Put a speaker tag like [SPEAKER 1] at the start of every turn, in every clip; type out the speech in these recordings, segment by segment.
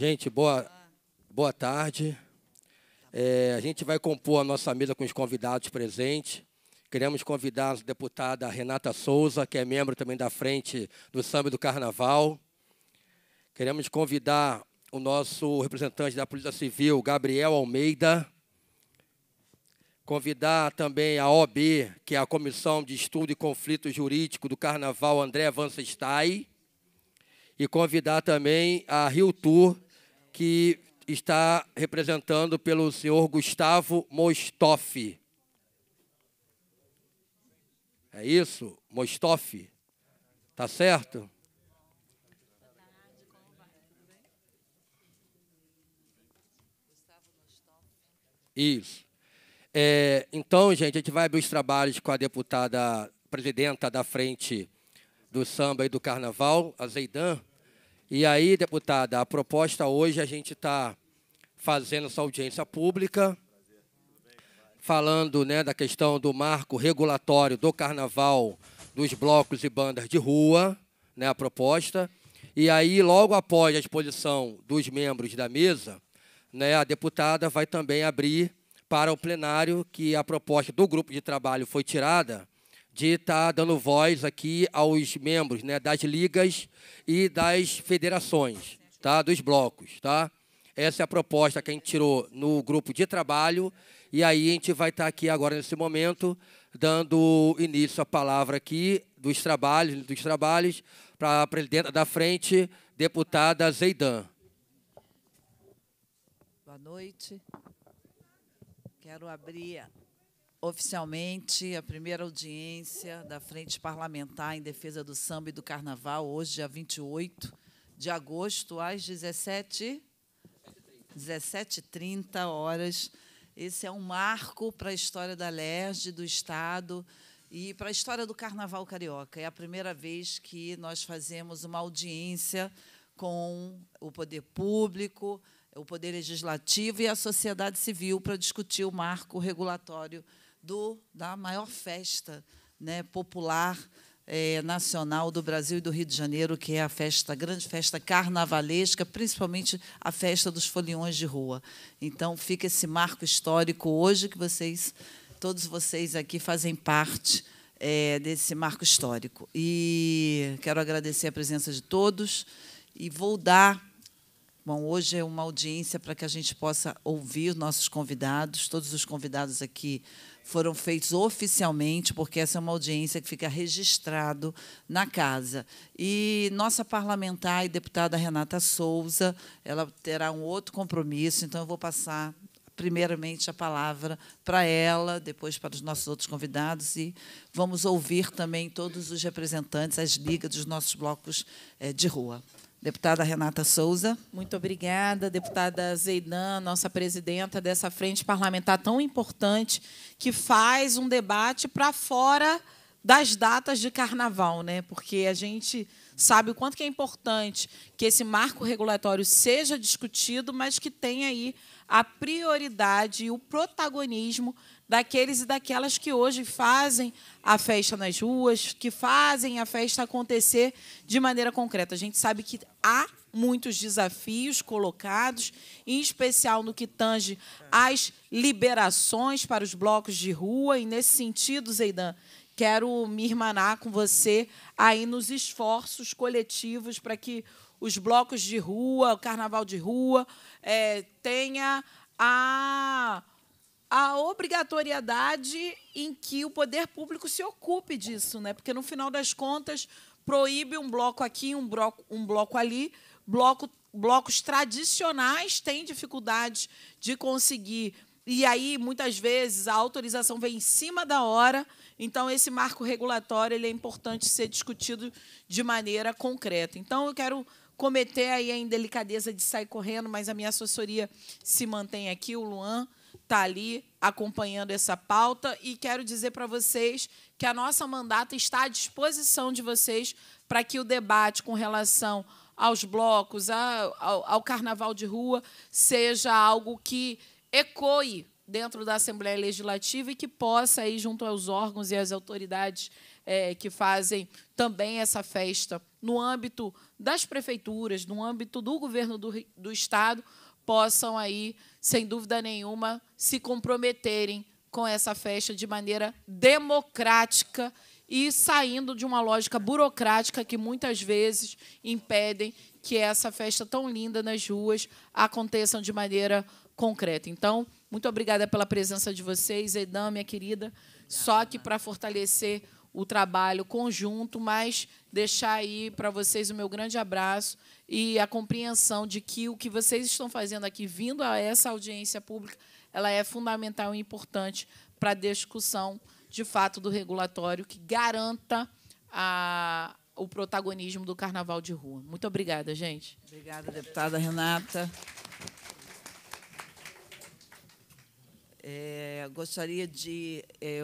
[SPEAKER 1] Gente, boa, boa tarde. É, a gente vai compor a nossa mesa com os convidados presentes. Queremos convidar a deputada Renata Souza, que é membro também da frente do Samba do Carnaval. Queremos convidar o nosso representante da Polícia Civil, Gabriel Almeida. Convidar também a OB, que é a Comissão de Estudo e Conflito Jurídico do Carnaval, André Vansestai. E convidar também a Rio Tour, que está representando pelo senhor Gustavo Mostoff. É isso? Mostoff? Tá certo? Isso. É, então, gente, a gente vai abrir os trabalhos com a deputada presidenta da frente do samba e do carnaval, a Zeidan. E aí, deputada, a proposta hoje é a gente está fazendo essa audiência pública, falando né, da questão do marco regulatório do carnaval, dos blocos e bandas de rua, né, a proposta. E aí, logo após a exposição dos membros da mesa, né, a deputada vai também abrir para o plenário que a proposta do grupo de trabalho foi tirada de estar tá dando voz aqui aos membros né, das ligas e das federações, tá, dos blocos. Tá? Essa é a proposta que a gente tirou no grupo de trabalho, e aí a gente vai estar tá aqui agora nesse momento, dando início à palavra aqui dos trabalhos, dos trabalhos, para a presidenta da frente, deputada Zeidan.
[SPEAKER 2] Boa noite. Quero abrir oficialmente a primeira audiência da Frente Parlamentar em Defesa do Samba e do Carnaval, hoje, dia 28 de agosto, às 17h30 horas. Esse é um marco para a história da LERJ, do Estado e para a história do Carnaval Carioca. É a primeira vez que nós fazemos uma audiência com o poder público, o Poder Legislativo e a sociedade civil para discutir o marco regulatório do, da maior festa né, popular é, nacional do Brasil e do Rio de Janeiro, que é a festa, a grande festa carnavalesca, principalmente a festa dos foliões de rua. Então fica esse marco histórico hoje que vocês, todos vocês aqui fazem parte é, desse marco histórico. E quero agradecer a presença de todos e vou dar Bom, hoje é uma audiência para que a gente possa ouvir nossos convidados. Todos os convidados aqui foram feitos oficialmente, porque essa é uma audiência que fica registrado na casa. E nossa parlamentar e deputada Renata Souza, ela terá um outro compromisso, então eu vou passar primeiramente a palavra para ela, depois para os nossos outros convidados e vamos ouvir também todos os representantes, as ligas dos nossos blocos eh, de rua. Deputada Renata Souza.
[SPEAKER 3] Muito obrigada, deputada Zeidan, nossa presidenta dessa frente parlamentar tão importante, que faz um debate para fora das datas de carnaval, né? porque a gente sabe o quanto que é importante que esse marco regulatório seja discutido, mas que tenha aí a prioridade e o protagonismo daqueles e daquelas que hoje fazem a festa nas ruas, que fazem a festa acontecer de maneira concreta. A gente sabe que há muitos desafios colocados, em especial no que tange às liberações para os blocos de rua. E, nesse sentido, Zeidan, quero me irmanar com você aí nos esforços coletivos para que os blocos de rua, o carnaval de rua, é, tenha a a obrigatoriedade em que o poder público se ocupe disso, né? Porque no final das contas proíbe um bloco aqui, um bloco, um bloco ali, bloco, blocos tradicionais têm dificuldade de conseguir e aí muitas vezes a autorização vem em cima da hora. Então esse marco regulatório ele é importante ser discutido de maneira concreta. Então eu quero cometer aí a indelicadeza de sair correndo, mas a minha assessoria se mantém aqui, o Luan está ali acompanhando essa pauta e quero dizer para vocês que a nossa mandata está à disposição de vocês para que o debate com relação aos blocos, ao, carnaval de rua, seja algo que ecoe dentro da Assembleia Legislativa e que possa, aí, junto aos órgãos e às autoridades é, que fazem também essa festa, no âmbito das prefeituras, no âmbito do governo do Estado, possam aí, sem dúvida nenhuma, se comprometerem com essa festa de maneira democrática e saindo de uma lógica burocrática que muitas vezes impedem que essa festa tão linda nas ruas aconteça de maneira concreta. Então, muito obrigada pela presença de vocês, Edam, minha querida. Obrigada, Só que para fortalecer o trabalho conjunto, mas deixar aí para vocês o meu grande abraço e a compreensão de que o que vocês estão fazendo aqui, vindo a essa audiência pública, ela é fundamental e importante para a discussão, de fato, do regulatório que garanta a, o protagonismo do carnaval de rua. Muito obrigada, gente. Obrigada, deputada Renata.
[SPEAKER 2] É, gostaria de. É,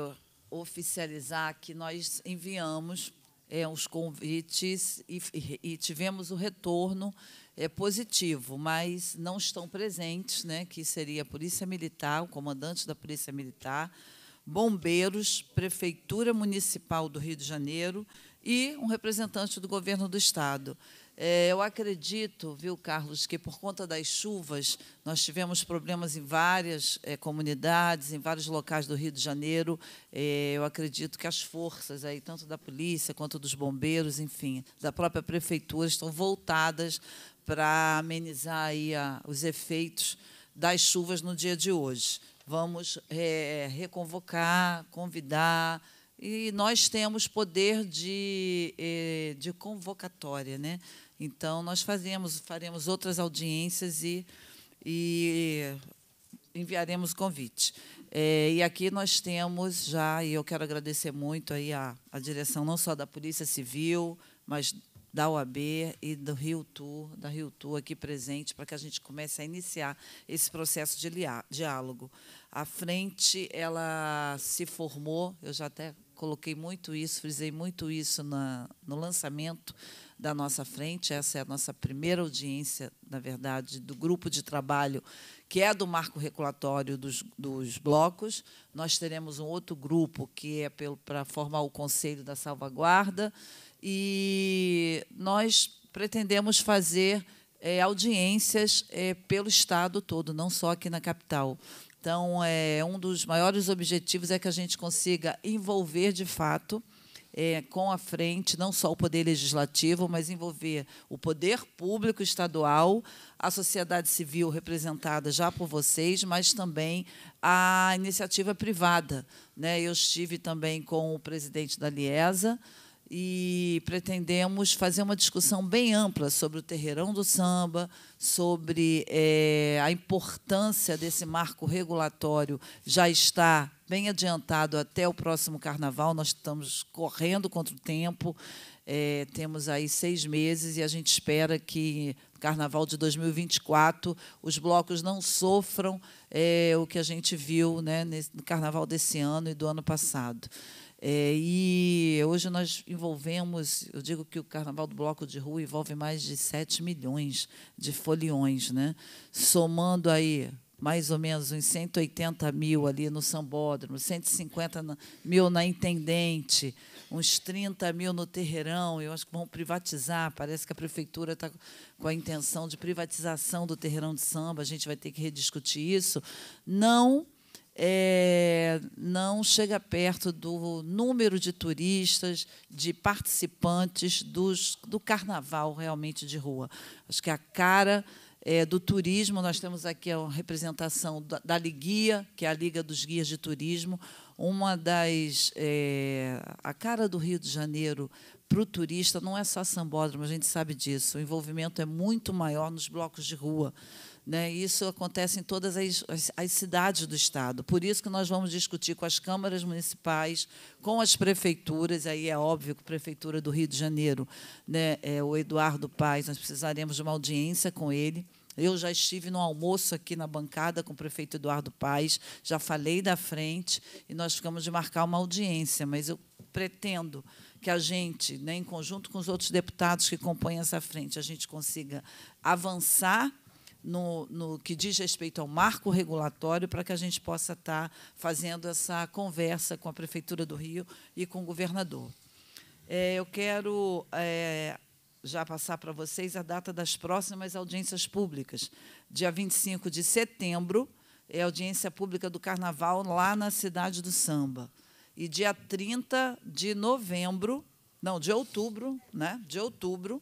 [SPEAKER 2] oficializar que nós enviamos é, os convites e, e, tivemos o retorno é, positivo, mas não estão presentes, né, que seria a Polícia Militar, o comandante da Polícia Militar, bombeiros, Prefeitura Municipal do Rio de Janeiro e um representante do Governo do Estado. É, eu acredito, viu, Carlos, que por conta das chuvas, nós tivemos problemas em várias é, comunidades, em vários locais do Rio de Janeiro. É, eu acredito que as forças, aí, tanto da polícia quanto dos bombeiros, enfim, da própria prefeitura, estão voltadas para amenizar aí a, os efeitos das chuvas no dia de hoje. Vamos é, reconvocar, convidar, e nós temos poder de, é, de convocatória, né? Então, nós fazemos, faremos outras audiências e, e enviaremos convite. É, e aqui nós temos já, e eu quero agradecer muito aí a, a direção não só da Polícia Civil, mas da UAB e do Rio Tour, da Rio Tour aqui presente, para que a gente comece a iniciar esse processo de diálogo. A frente, ela se formou, eu já até coloquei muito isso, frisei muito isso na, no lançamento da nossa frente. Essa é a nossa primeira audiência, na verdade, do grupo de trabalho que é do marco regulatório dos, dos blocos. Nós teremos um outro grupo que é para formar o Conselho da Salvaguarda. E nós pretendemos fazer é, audiências é, pelo Estado todo, não só aqui na capital. Então, é, um dos maiores objetivos é que a gente consiga envolver de fato. É, com a frente, não só o poder legislativo, mas envolver o poder público estadual, a sociedade civil representada já por vocês, mas também a iniciativa privada. Né? Eu estive também com o presidente da Liesa, e pretendemos fazer uma discussão bem ampla sobre o terreirão do samba, sobre é, a importância desse marco regulatório já está bem adiantado até o próximo carnaval. Nós estamos correndo contra o tempo, é, temos aí seis meses e a gente espera que no carnaval de 2024 os blocos não sofram é, o que a gente viu né, no carnaval desse ano e do ano passado. É, e hoje nós envolvemos, eu digo que o Carnaval do Bloco de Rua envolve mais de 7 milhões de foliões, né? somando aí mais ou menos uns 180 mil ali no Sambódromo, 150 mil na Intendente, uns 30 mil no Terreirão. Eu acho que vão privatizar. Parece que a prefeitura está com a intenção de privatização do Terreirão de Samba. A gente vai ter que rediscutir isso. Não é, não chega perto do número de turistas, de participantes dos, do carnaval realmente de rua. Acho que a cara é, do turismo, nós temos aqui a representação da, da Liguia, que é a Liga dos Guias de Turismo, uma das. É, a cara do Rio de Janeiro para o turista não é só sambódromo, a gente sabe disso. O envolvimento é muito maior nos blocos de rua. Né? Isso acontece em todas as, as, as cidades do Estado. Por isso que nós vamos discutir com as câmaras municipais, com as prefeituras, aí é óbvio que a Prefeitura do Rio de Janeiro, né, é, o Eduardo Paz, nós precisaremos de uma audiência com ele. Eu já estive no almoço aqui na bancada com o prefeito Eduardo Paes, já falei da frente e nós ficamos de marcar uma audiência, mas eu pretendo que a gente, né, em conjunto com os outros deputados que compõem essa frente, a gente consiga avançar no, no que diz respeito ao marco regulatório para que a gente possa estar tá fazendo essa conversa com a Prefeitura do Rio e com o governador. É, eu quero é, já passar para vocês a data das próximas audiências públicas. Dia 25 de setembro é audiência pública do Carnaval lá na Cidade do Samba. E dia 30 de novembro, não, de outubro, né? De outubro,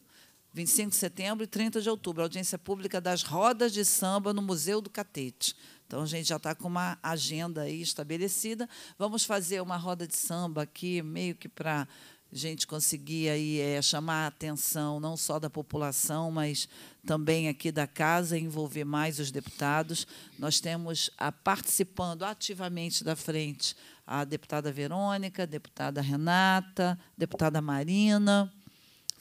[SPEAKER 2] 25 de setembro e 30 de outubro, audiência pública das rodas de samba no Museu do Catete. Então, a gente já está com uma agenda aí estabelecida. Vamos fazer uma roda de samba aqui, meio que para a gente conseguir aí, é, chamar a atenção não só da população, mas também aqui da casa, envolver mais os deputados. Nós temos a, participando ativamente da frente a deputada Verônica, deputada Renata, deputada Marina,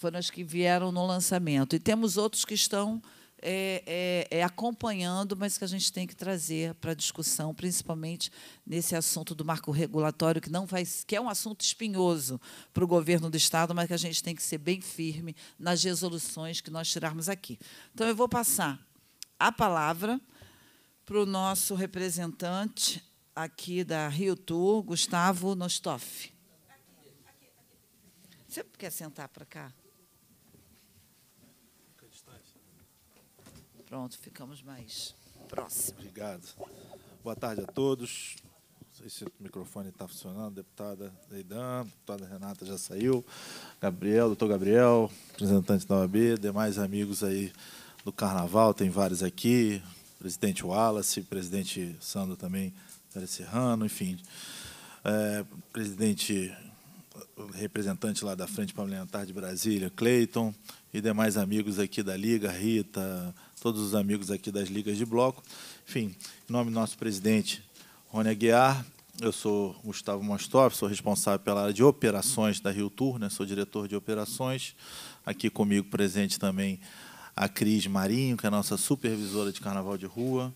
[SPEAKER 2] foram as que vieram no lançamento. E temos outros que estão é, é, é acompanhando, mas que a gente tem que trazer para a discussão, principalmente nesse assunto do marco regulatório, que não vai, que é um assunto espinhoso para o governo do Estado, mas que a gente tem que ser bem firme nas resoluções que nós tirarmos aqui. Então, eu vou passar a palavra para o nosso representante aqui da Rio Tour, Gustavo Nostoff. Você quer sentar para cá? Pronto, ficamos mais
[SPEAKER 4] próximos. Obrigado. Boa tarde a todos. Não sei se o microfone está funcionando. Deputada Leidan, deputada Renata já saiu. Gabriel, doutor Gabriel, representante da OAB, demais amigos aí do Carnaval, tem vários aqui. Presidente Wallace, presidente Sandro também, Pérez Serrano, enfim. É, presidente, representante lá da Frente Parlamentar de Brasília, Cleiton, e demais amigos aqui da Liga, Rita, todos os amigos aqui das ligas de bloco. Enfim, em nome do nosso presidente Rony Aguiar, eu sou Gustavo Mostov, sou responsável pela área de operações da Rio Tour, né? sou diretor de operações. Aqui comigo presente também a Cris Marinho, que é a nossa supervisora de carnaval de rua.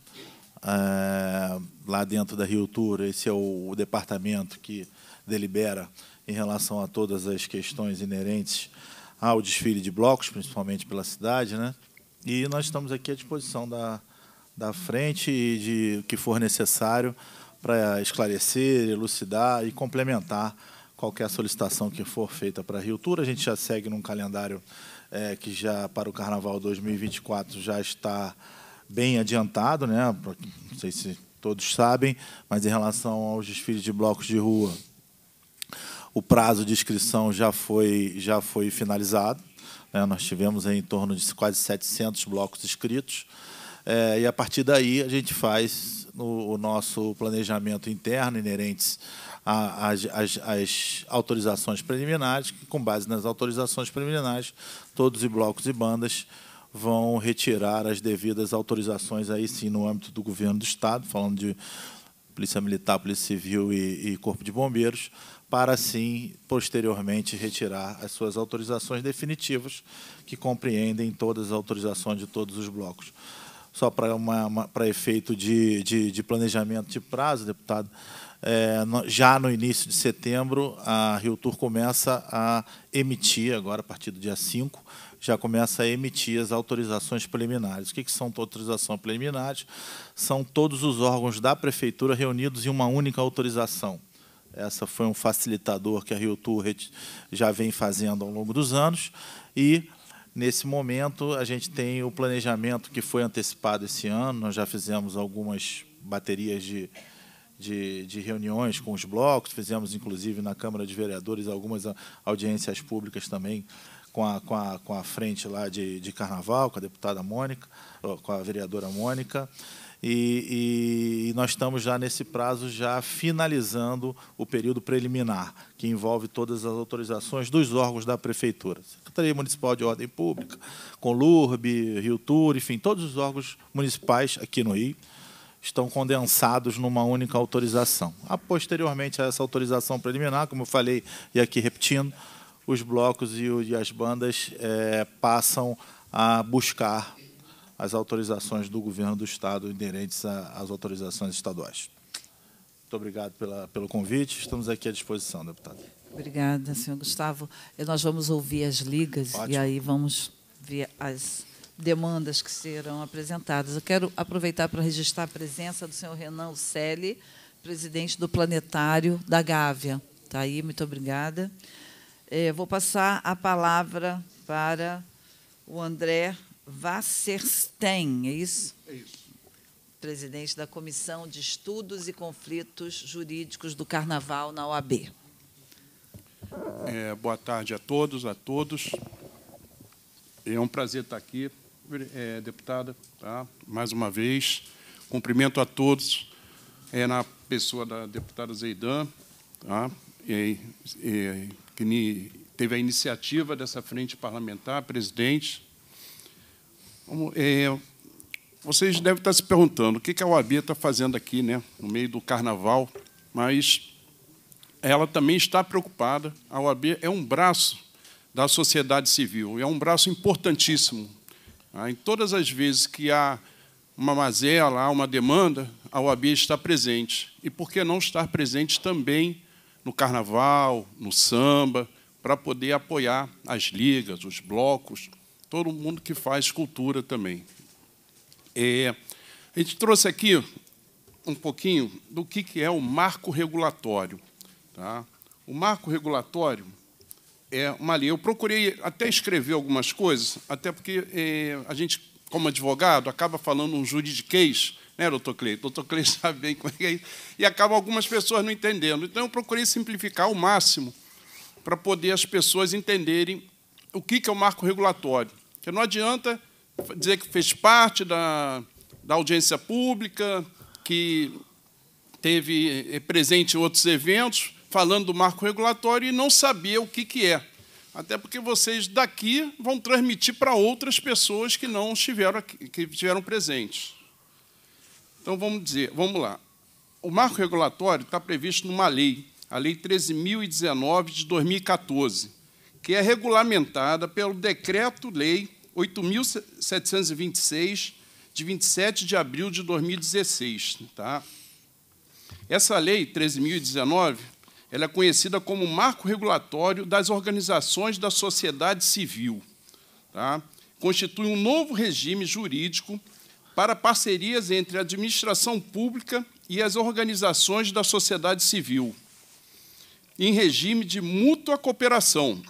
[SPEAKER 4] É, lá dentro da Rio Tour, esse é o, o departamento que delibera em relação a todas as questões inerentes ao desfile de blocos, principalmente pela cidade, né? E nós estamos aqui à disposição da, da frente e de que for necessário para esclarecer, elucidar e complementar qualquer solicitação que for feita para a Rio Tour. A gente já segue num calendário é, que já para o Carnaval 2024 já está bem adiantado, né? Não sei se todos sabem, mas em relação aos desfiles de blocos de rua, o prazo de inscrição já foi já foi finalizado, né? Nós tivemos em torno de quase 700 blocos escritos. É, e a partir daí a gente faz o, nosso planejamento interno inerentes às, às autorizações preliminares, que com base nas autorizações preliminares, todos os blocos e bandas vão retirar as devidas autorizações aí sim no âmbito do governo do estado, falando de polícia militar, polícia civil e, e corpo de bombeiros, para assim, posteriormente, retirar as suas autorizações definitivas, que compreendem todas as autorizações de todos os blocos. Só para, uma, uma, para efeito de, de, de, planejamento de prazo, deputado, é, no, já no início de setembro, a Rio Tour começa a emitir, agora a partir do dia 5, já começa a emitir as autorizações preliminares. O que, que são autorizações preliminares? São todos os órgãos da prefeitura reunidos em uma única autorização essa foi um facilitador que a Rio Turret já vem fazendo ao longo dos anos e Nesse momento, a gente tem o planejamento que foi antecipado esse ano. Nós já fizemos algumas baterias de, de, de, reuniões com os blocos, fizemos inclusive na Câmara de Vereadores algumas audiências públicas também com a, com a, com a frente lá de, de Carnaval, com a deputada Mônica, com a vereadora Mônica. E, e, nós estamos já nesse prazo já finalizando o período preliminar, que envolve todas as autorizações dos órgãos da prefeitura, Secretaria Municipal de Ordem Pública, com Lurb Rio Tour, enfim, todos os órgãos municipais aqui no Rio estão condensados numa única autorização. A posteriormente a essa autorização preliminar, como eu falei e aqui repetindo, os blocos e, as bandas é, passam a buscar as autorizações do governo do Estado inerentes às autorizações estaduais. Muito obrigado pela, pelo convite. Estamos aqui à disposição, deputado.
[SPEAKER 2] Obrigada, senhor Gustavo. nós vamos ouvir as ligas Ótimo. e aí vamos ver as demandas que serão apresentadas. Eu quero aproveitar para registrar a presença do senhor Renan Ucelli, presidente do Planetário da Gávea. Está aí, muito obrigada. Eh, vou passar a palavra para o André Wasserstein, é isso? É isso. Presidente da Comissão de Estudos e Conflitos Jurídicos do Carnaval na OAB.
[SPEAKER 5] É, boa tarde a todos, a todos. É um prazer estar aqui, é, deputada, tá? mais uma vez. Cumprimento a todos, é, na pessoa da deputada Zeidan, tá? que teve a iniciativa dessa frente parlamentar, presidente, é, vocês devem estar se perguntando o que a OAB está fazendo aqui, né, no meio do carnaval, mas ela também está preocupada. A OAB é um braço da sociedade civil, é um braço importantíssimo. Ah, em todas as vezes que há uma mazela, há uma demanda, a OAB está presente. E por que não estar presente também no carnaval, no samba, para poder apoiar as ligas, os blocos? todo mundo que faz cultura também. É, a gente trouxe aqui um pouquinho do que, que é o marco regulatório. Tá? O marco regulatório é uma lei. Eu procurei até escrever algumas coisas, até porque é, a gente, como advogado, acaba falando um juridiquês, né, doutor Clay? Doutor Clay sabe bem como é, é isso, e acaba algumas pessoas não entendendo. Então, eu procurei simplificar ao máximo para poder as pessoas entenderem o que, que é o marco regulatório. Porque não adianta dizer que fez parte da, da audiência pública, que teve eh, presente em outros eventos, falando do marco regulatório e não saber o que, que é. Até porque vocês daqui vão transmitir para outras pessoas que não estiveram aqui, que estiveram presentes. Então vamos dizer, vamos lá. O marco regulatório está previsto numa lei, a Lei 13.019 de 2014, que é regulamentada pelo Decreto-Lei 8.726, de 27 de abril de 2016. Tá? Essa lei, 13.019, ela é conhecida como marco regulatório das organizações da sociedade civil. Tá? Constitui um novo regime jurídico para parcerias entre a administração pública e as organizações da sociedade civil, em regime de mútua cooperação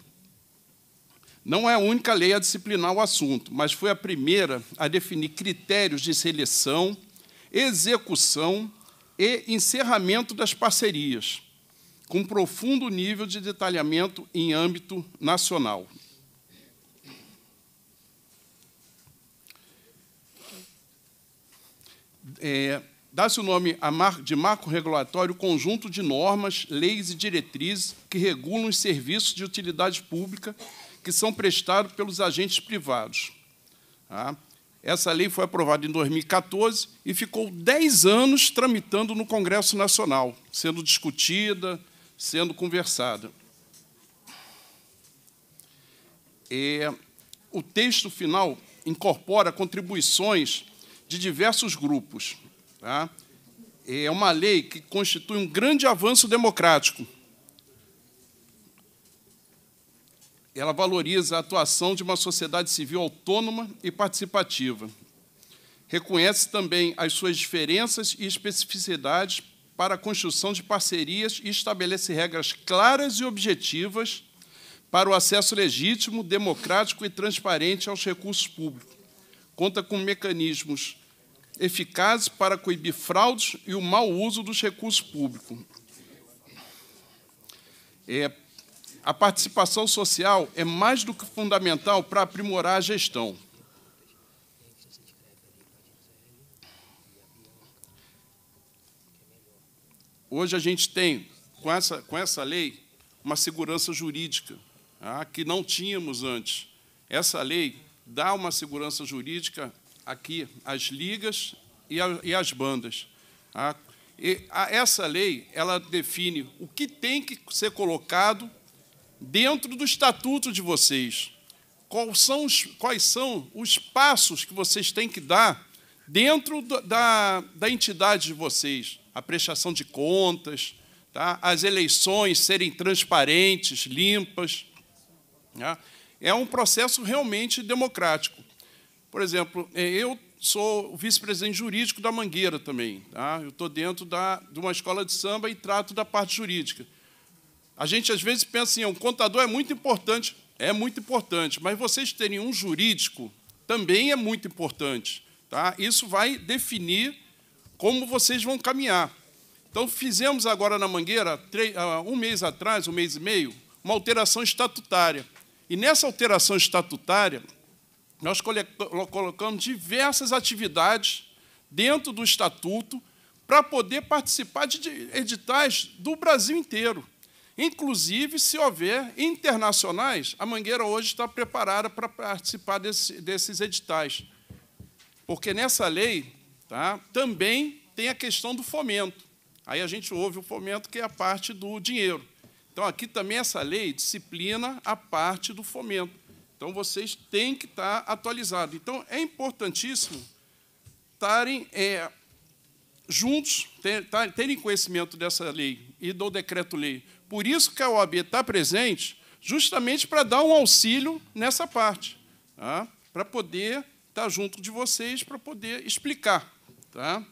[SPEAKER 5] não é a única lei a disciplinar o assunto, mas foi a primeira a definir critérios de seleção, execução e encerramento das parcerias, com profundo nível de detalhamento em âmbito nacional. É, Dá-se o nome de marco regulatório conjunto de normas, leis e diretrizes que regulam os serviços de utilidade pública que são prestados pelos agentes privados. Tá? Essa lei foi aprovada em 2014 e ficou 10 anos tramitando no Congresso Nacional, sendo discutida, sendo conversada. E o texto final incorpora contribuições de diversos grupos. Tá? É uma lei que constitui um grande avanço democrático, ela valoriza a atuação de uma sociedade civil autônoma e participativa. Reconhece também as suas diferenças e especificidades para a construção de parcerias e estabelece regras claras e objetivas para o acesso legítimo, democrático e transparente aos recursos públicos. Conta com mecanismos eficazes para coibir fraudes e o mau uso dos recursos públicos. É, a participação social é mais do que fundamental para aprimorar a gestão. Hoje a gente tem, com essa, com essa lei, uma segurança jurídica ah, que não tínhamos antes. Essa lei dá uma segurança jurídica aqui às ligas e, a, e às bandas. Ah, e a, essa lei ela define o que tem que ser colocado dentro do estatuto de vocês. Quais são os, quais são os passos que vocês têm que dar dentro da, da entidade de vocês? A prestação de contas, tá? as eleições serem transparentes, limpas. Tá? É um processo realmente democrático. Por exemplo, é, eu sou o vice-presidente jurídico da Mangueira também. Tá? Eu estou dentro da, de uma escola de samba e trato da parte jurídica. A gente às vezes pensa assim, um contador é muito importante, é muito importante, mas vocês terem um jurídico também é muito importante, tá? Isso vai definir como vocês vão caminhar. Então fizemos agora na Mangueira, ah, um mês atrás, um mês e meio, uma alteração estatutária. E nessa alteração estatutária, nós colocamos diversas atividades dentro do estatuto para poder participar de editais do Brasil inteiro. Inclusive, se houver internacionais, a Mangueira hoje está preparada para participar desse, desses editais. Porque nessa lei tá, também tem a questão do fomento. Aí a gente ouve o fomento, que é a parte do dinheiro. Então, aqui também essa lei disciplina a parte do fomento. Então, vocês têm que estar atualizados. Então, é importantíssimo estarem é, juntos tá, terem conhecimento dessa lei e do decreto-lei. Por isso que a OAB está presente, justamente para dar um auxílio nessa parte, tá? para poder estar tá junto de vocês, para poder explicar. Tá?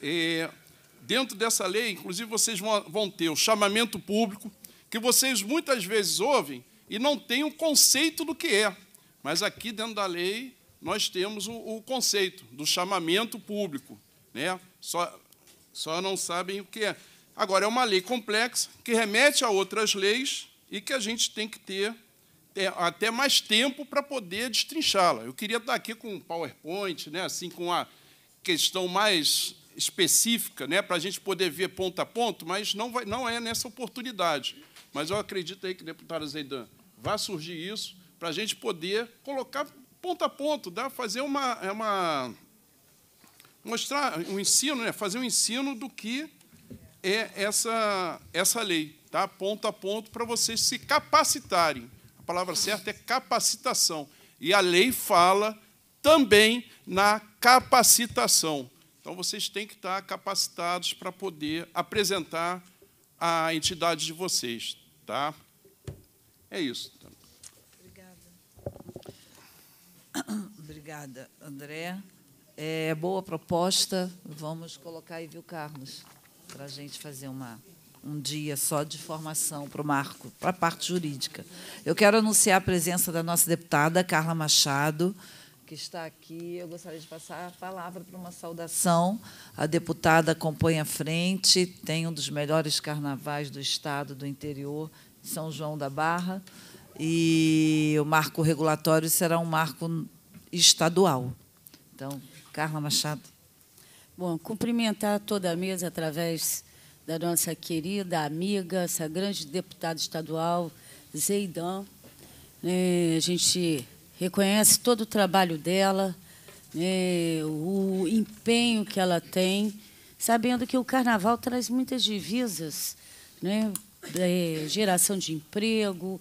[SPEAKER 5] É, dentro dessa lei, inclusive, vocês vão ter o chamamento público, que vocês muitas vezes ouvem e não têm o um conceito do que é. Mas aqui dentro da lei nós temos o, o conceito do chamamento público. Né? Só, só não sabem o que é. Agora, é uma lei complexa que remete a outras leis e que a gente tem que ter, é, até mais tempo para poder destrinchá-la. Eu queria estar aqui com um PowerPoint, né? assim, com a questão mais específica, né? para a gente poder ver ponto a ponto, mas não, vai, não é nessa oportunidade. Mas eu acredito aí que, deputada Zeidan, vai surgir isso para a gente poder colocar ponto a ponto, dá fazer uma, é uma mostrar um ensino, né? fazer um ensino do que é essa, essa lei, tá? ponto a ponto, para vocês se capacitarem. A palavra certa é capacitação. E a lei fala também na capacitação. Então, vocês têm que estar capacitados para poder apresentar a entidade de vocês. Tá? É isso.
[SPEAKER 2] Obrigada, André. É boa proposta. Vamos colocar aí, viu, Carlos, para a gente fazer uma, um dia só de formação para o Marco, para a parte jurídica. Eu quero anunciar a presença da nossa deputada Carla Machado, que está aqui. Eu gostaria de passar a palavra para uma saudação. A deputada acompanha a frente, tem um dos melhores carnavais do estado do interior, São João da Barra e o marco regulatório será um marco estadual. Então,
[SPEAKER 6] Carla Machado. Bom, cumprimentar toda a mesa através da nossa querida amiga, essa grande deputada estadual, Zeidan. É, a gente reconhece todo o trabalho dela, é, o empenho que ela tem, sabendo que o carnaval traz muitas divisas, né? É, geração de emprego,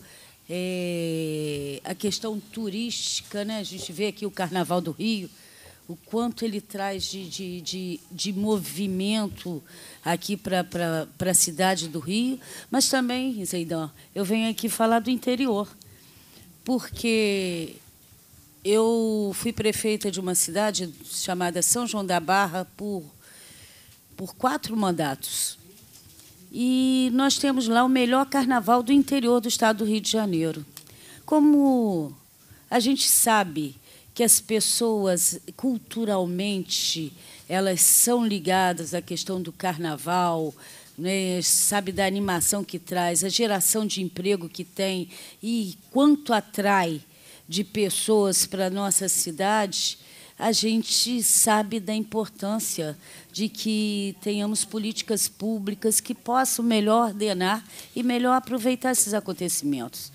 [SPEAKER 6] é, a questão turística, né? a gente vê aqui o Carnaval do Rio, o quanto ele traz de, de, de, de movimento aqui para a cidade do Rio, mas também, Zeidão, eu venho aqui falar do interior, porque eu fui prefeita de uma cidade chamada São João da Barra por, por quatro mandatos. E nós temos lá o melhor carnaval do interior do estado do Rio de Janeiro. Como a gente sabe que as pessoas culturalmente elas são ligadas à questão do carnaval, né, sabe da animação que traz, a geração de emprego que tem e quanto atrai de pessoas para a nossa cidade, a gente sabe da importância de que tenhamos políticas públicas que possam melhor ordenar e melhor aproveitar esses acontecimentos.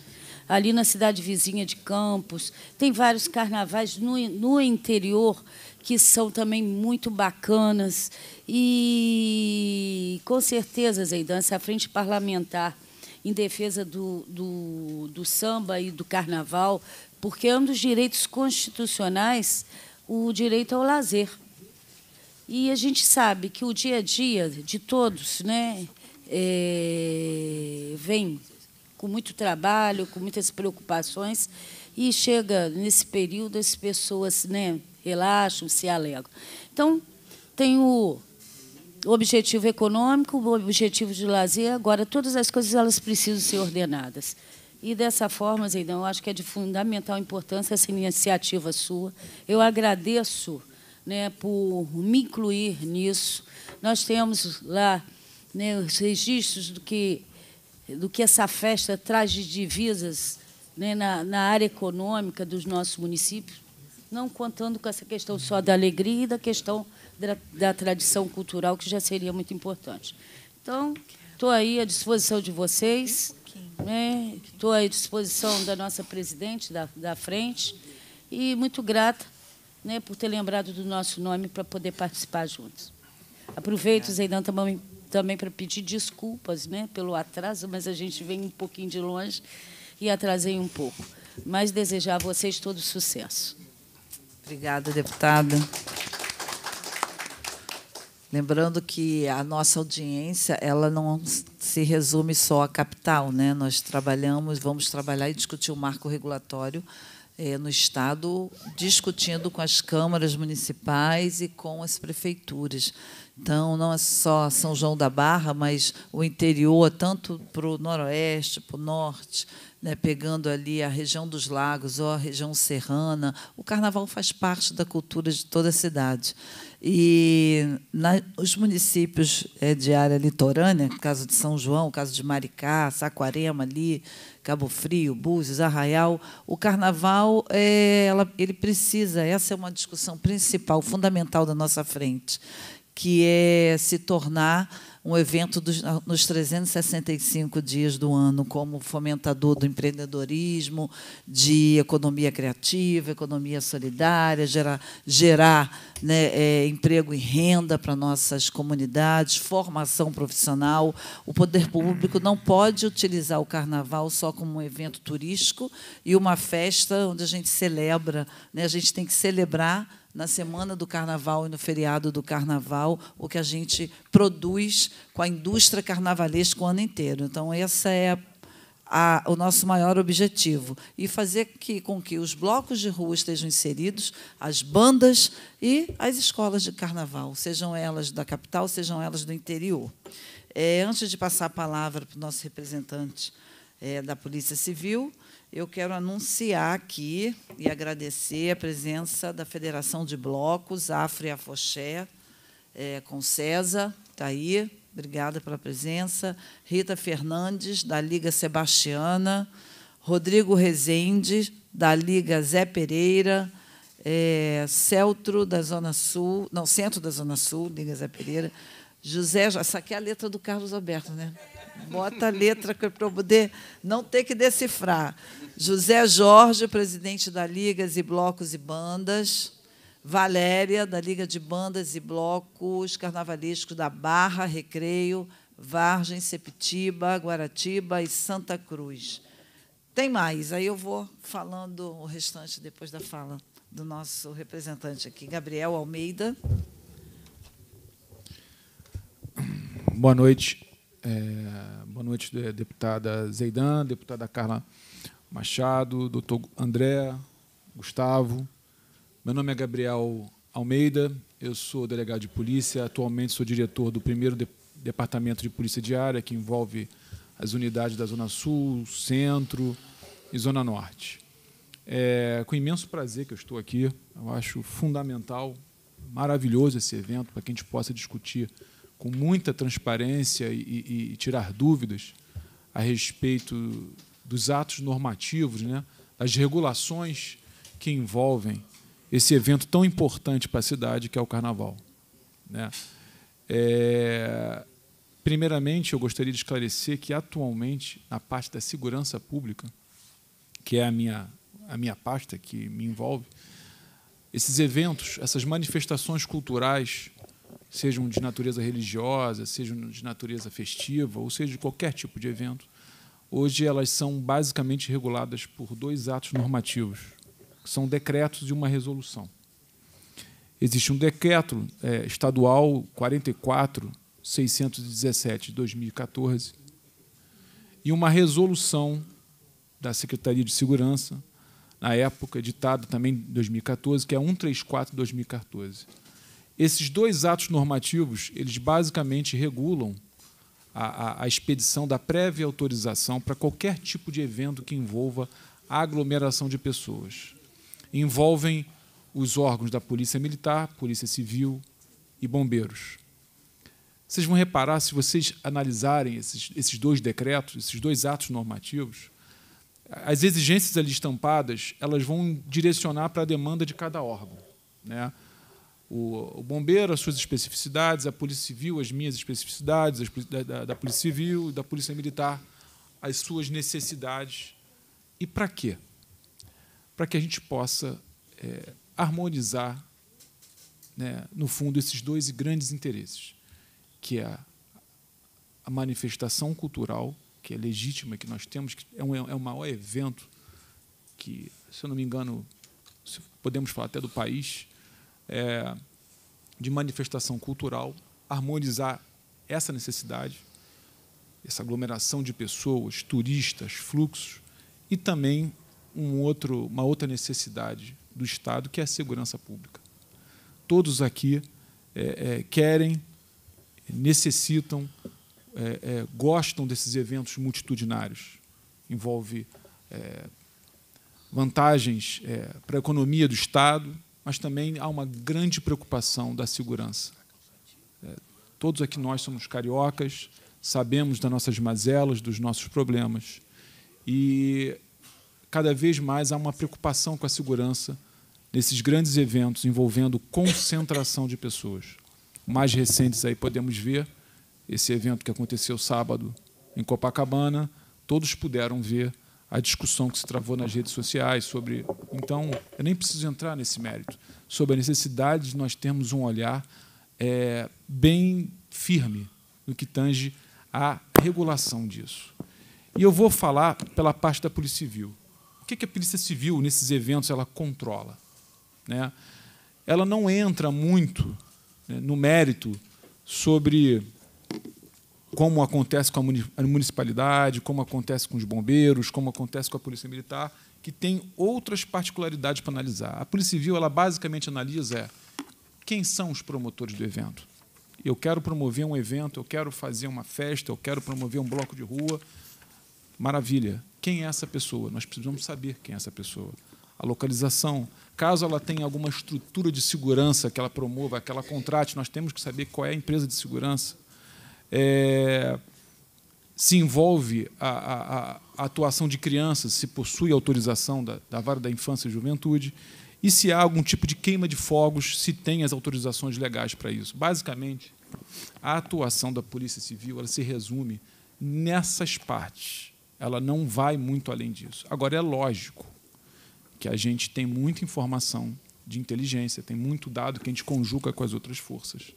[SPEAKER 6] Ali na cidade vizinha de Campos, tem vários carnavais no, no interior que são também muito bacanas. E, com certeza, Zeidan, essa frente parlamentar em defesa do, do, do samba e do carnaval, porque é um dos direitos constitucionais o direito ao lazer. E a gente sabe que o dia a dia de todos né, é, vem com muito trabalho, com muitas preocupações, e chega nesse período, as pessoas né, relaxam, se alegram. Então, tem o objetivo econômico, o objetivo de lazer, agora todas as coisas elas precisam ser ordenadas. E dessa forma, Zeidão, eu acho que é de fundamental importância essa iniciativa sua. Eu agradeço né, por me incluir nisso. Nós temos lá né, os registros do que, do que essa festa traz de divisas né, na, na área econômica dos nossos municípios, não contando com essa questão só da alegria e da questão da, da tradição cultural, que já seria muito importante. Então, estou aí à disposição de vocês. Né, Estou à disposição da nossa presidente da, da frente e muito grata né, por ter lembrado do nosso nome para poder participar juntos. Aproveito, Zeidan, também, também para pedir desculpas né, pelo atraso, mas a gente vem um pouquinho de longe e atrasei um pouco. Mas desejar a vocês todo sucesso. Obrigada,
[SPEAKER 2] deputada. Lembrando que a nossa audiência ela não se resume só à capital, né? Nós trabalhamos, vamos trabalhar e discutir o marco regulatório eh, no estado, discutindo com as câmaras municipais e com as prefeituras. Então, não é só São João da Barra, mas o interior, tanto para o noroeste, para o norte, né, pegando ali a região dos lagos ou a região serrana. O carnaval faz parte da cultura de toda a cidade. E na, os municípios é, de área litorânea, caso de São João, caso de Maricá, Saquarema, ali, Cabo Frio, Búzios, Arraial, o carnaval é, ela, ele precisa, essa é uma discussão principal, fundamental da nossa frente, que é se tornar um evento dos, ah, nos 365 dias do ano, como fomentador do empreendedorismo, de economia criativa, economia solidária, gerar, gerar né, é, emprego e renda para nossas comunidades, formação profissional. O poder público não pode utilizar o carnaval só como um evento turístico e uma festa onde a gente celebra. Né, a gente tem que celebrar na semana do carnaval e no feriado do carnaval, o que a gente produz com a indústria carnavalesca o ano inteiro. Então, esse é a, o nosso maior objetivo. E fazer que, com que os blocos de rua estejam inseridos, as bandas e as escolas de carnaval, sejam elas da capital, sejam elas do interior. É, antes de passar a palavra para o nosso representante é, da Polícia Civil, eu quero anunciar aqui e agradecer a presença da Federação de Blocos, Afro e Afoxé, é, com César, está aí, obrigada pela presença, Rita Fernandes, da Liga Sebastiana, Rodrigo Rezende, da Liga Zé Pereira, é, Celtro, da Zona Sul, não, Centro da Zona Sul, Liga Zé Pereira, José, essa aqui é a letra do Carlos Alberto, né? bota a letra para eu poder não ter que decifrar. José Jorge, presidente da Ligas e Blocos e Bandas. Valéria, da Liga de Bandas e Blocos Carnavalísticos da Barra, Recreio, Vargem, Sepitiba, Guaratiba e Santa Cruz. Tem mais, aí eu vou falando o restante depois da fala do nosso representante aqui, Gabriel
[SPEAKER 7] Almeida. Boa noite. É, boa noite, deputada Zeidan, deputada Carla Machado, doutor André, Gustavo. Meu nome é Gabriel Almeida, eu sou delegado de polícia, atualmente sou diretor do primeiro de departamento de polícia diária, que envolve as unidades da Zona Sul, Centro e Zona Norte. É com imenso prazer que eu estou aqui, eu acho fundamental, maravilhoso esse evento, para que a gente possa discutir com muita transparência e, e tirar dúvidas a respeito dos atos normativos, né, das regulações que envolvem esse evento tão importante para a cidade que é o Carnaval. Né? É, primeiramente, eu gostaria de esclarecer que atualmente na parte da segurança pública, que é a minha a minha pasta que me envolve, esses eventos, essas manifestações culturais sejam de natureza religiosa, sejam de natureza festiva, ou seja, de qualquer tipo de evento, hoje elas são basicamente reguladas por dois atos normativos, que são decretos e uma resolução. Existe um decreto é, estadual 44617 de 2014 e uma resolução da Secretaria de Segurança, na época, ditada também em 2014, que é 134 de 2014 esses dois atos normativos, eles basicamente regulam a, a, a expedição da prévia autorização para qualquer tipo de evento que envolva a aglomeração de pessoas. Envolvem os órgãos da Polícia Militar, Polícia Civil e Bombeiros. Vocês vão reparar, se vocês analisarem esses, esses dois decretos, esses dois atos normativos, as exigências ali estampadas elas vão direcionar para a demanda de cada órgão. Né? o, o bombeiro, as suas especificidades, a polícia civil, as minhas especificidades, as, da, da polícia civil, da polícia militar, as suas necessidades. E para quê? Para que a gente possa é, harmonizar, né, no fundo, esses dois grandes interesses, que é a, a manifestação cultural, que é legítima, que nós temos, que é, um, é o maior evento que, se eu não me engano, podemos falar até do país, é, de manifestação cultural, harmonizar essa necessidade, essa aglomeração de pessoas, turistas, fluxos, e também um outro, uma outra necessidade do Estado, que é a segurança pública. Todos aqui é, é, querem, necessitam, é, é gostam desses eventos multitudinários. Envolve é, vantagens é, para a economia do Estado, mas também há uma grande preocupação da segurança. É, todos aqui nós somos cariocas, sabemos das nossas mazelas, dos nossos problemas. E cada vez mais há uma preocupação com a segurança nesses grandes eventos envolvendo concentração de pessoas. Mais recentes aí podemos ver esse evento que aconteceu sábado em Copacabana, todos puderam ver a discussão que se travou nas redes sociais sobre. Então, eu nem preciso entrar nesse mérito, sobre a necessidade de nós termos um olhar é, bem firme no que tange à regulação disso. E eu vou falar pela parte da Polícia Civil. O que, é que a Polícia Civil, nesses eventos, ela controla? Né? Ela não entra muito né, no mérito sobre como acontece com a municipalidade, como acontece com os bombeiros, como acontece com a polícia militar, que tem outras particularidades para analisar. A polícia civil, ela basicamente analisa é, quem são os promotores do evento. Eu quero promover um evento, eu quero fazer uma festa, eu quero promover um bloco de rua. Maravilha. Quem é essa pessoa? Nós precisamos saber quem é essa pessoa. A localização, caso ela tenha alguma estrutura de segurança que ela promova, que ela contrate, nós temos que saber qual é a empresa de segurança é, se envolve a, a, a, atuação de crianças, se possui autorização da, da Vara da Infância e Juventude, e se há algum tipo de queima de fogos, se tem as autorizações legais para isso. Basicamente, a atuação da Polícia Civil ela se resume nessas partes. Ela não vai muito além disso. Agora, é lógico que a gente tem muita informação de inteligência, tem muito dado que a gente conjuga com as outras forças.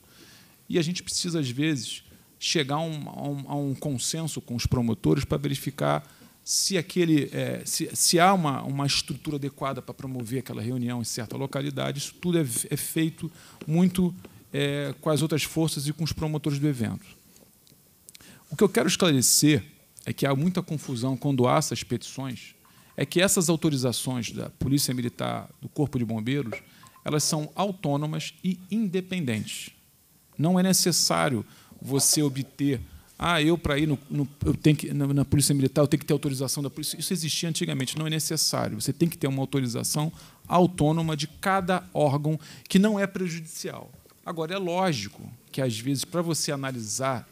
[SPEAKER 7] E a gente precisa, às vezes, chegar a um, a um, a um consenso com os promotores para verificar se aquele é, se, se, há uma, uma estrutura adequada para promover aquela reunião em certa localidade, isso tudo é, é feito muito é, com as outras forças e com os promotores do evento. O que eu quero esclarecer é que há muita confusão quando há essas petições, é que essas autorizações da Polícia Militar, do Corpo de Bombeiros, elas são autônomas e independentes. Não é necessário você obter. Ah, eu para ir no, no, eu tenho que, na, na, Polícia Militar, eu tenho que ter autorização da polícia. Isso existia antigamente, não é necessário. Você tem que ter uma autorização autônoma de cada órgão que não é prejudicial. Agora, é lógico que, às vezes, para você analisar,